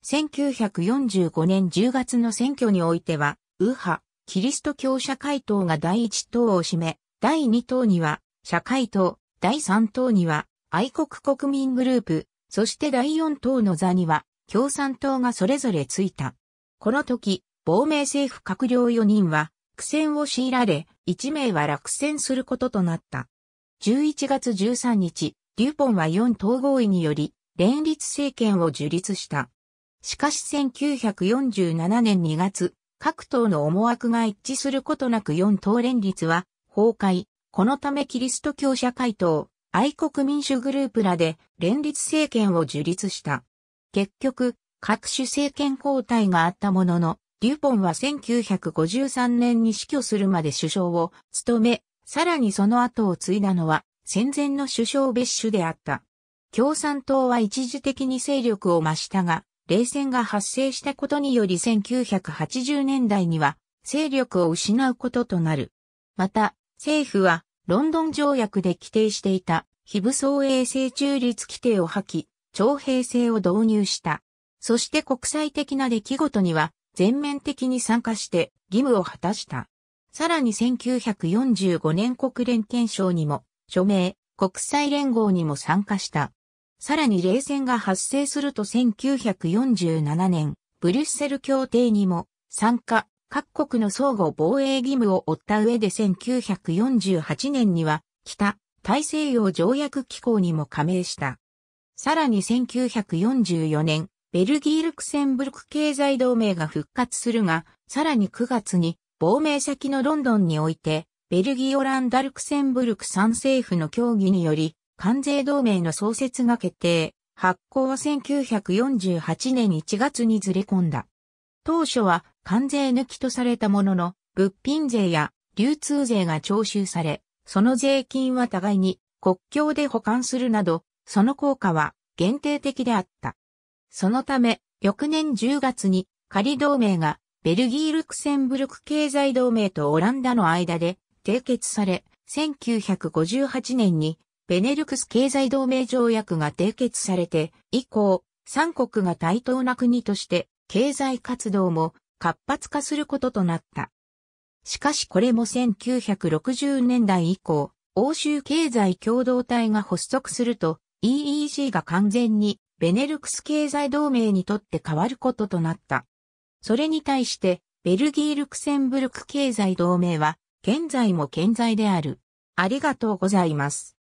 Speaker 1: 1945年10月の選挙においては、右派、キリスト教社会党が第1党を占め、第2党には、社会党、第3党には、愛国国民グループ、そして第4党の座には、共産党がそれぞれついた。この時、亡命政府閣僚4人は、苦戦を強いられ、1名は落選することとなった。11月13日、デュポンは4党合意により、連立政権を樹立した。しかし1947年2月、各党の思惑が一致することなく4党連立は崩壊。このためキリスト教社会党、愛国民主グループらで連立政権を樹立した。結局、各種政権交代があったものの、デュポンは1953年に死去するまで首相を務め、さらにその後を継いだのは戦前の首相別種であった。共産党は一時的に勢力を増したが、冷戦が発生したことにより1980年代には勢力を失うこととなる。また、政府はロンドン条約で規定していた非武装衛生中立規定を破棄、徴兵制を導入した。そして国際的な出来事には全面的に参加して義務を果たした。さらに1945年国連憲章にも、署名、国際連合にも参加した。さらに冷戦が発生すると1947年、ブリュッセル協定にも参加、各国の相互防衛義務を負った上で1948年には、北大西洋条約機構にも加盟した。さらに1944年、ベルギー・ルクセンブルク経済同盟が復活するが、さらに9月に亡命先のロンドンにおいて、ベルギー・オランダ・ルクセンブルク3政府の協議により、関税同盟の創設が決定、発行は1948年1月にずれ込んだ。当初は関税抜きとされたものの、物品税や流通税が徴収され、その税金は互いに国境で保管するなど、その効果は限定的であった。そのため、翌年10月に仮同盟がベルギー・ルクセンブルク経済同盟とオランダの間で締結され、1958年にベネルクス経済同盟条約が締結されて以降、三国が対等な国として経済活動も活発化することとなった。しかしこれも1960年代以降、欧州経済共同体が発足すると e e c が完全にベネルクス経済同盟にとって変わることとなった。それに対して、ベルギー・ルクセンブルク経済同盟は、現在も健在である。ありがとうございます。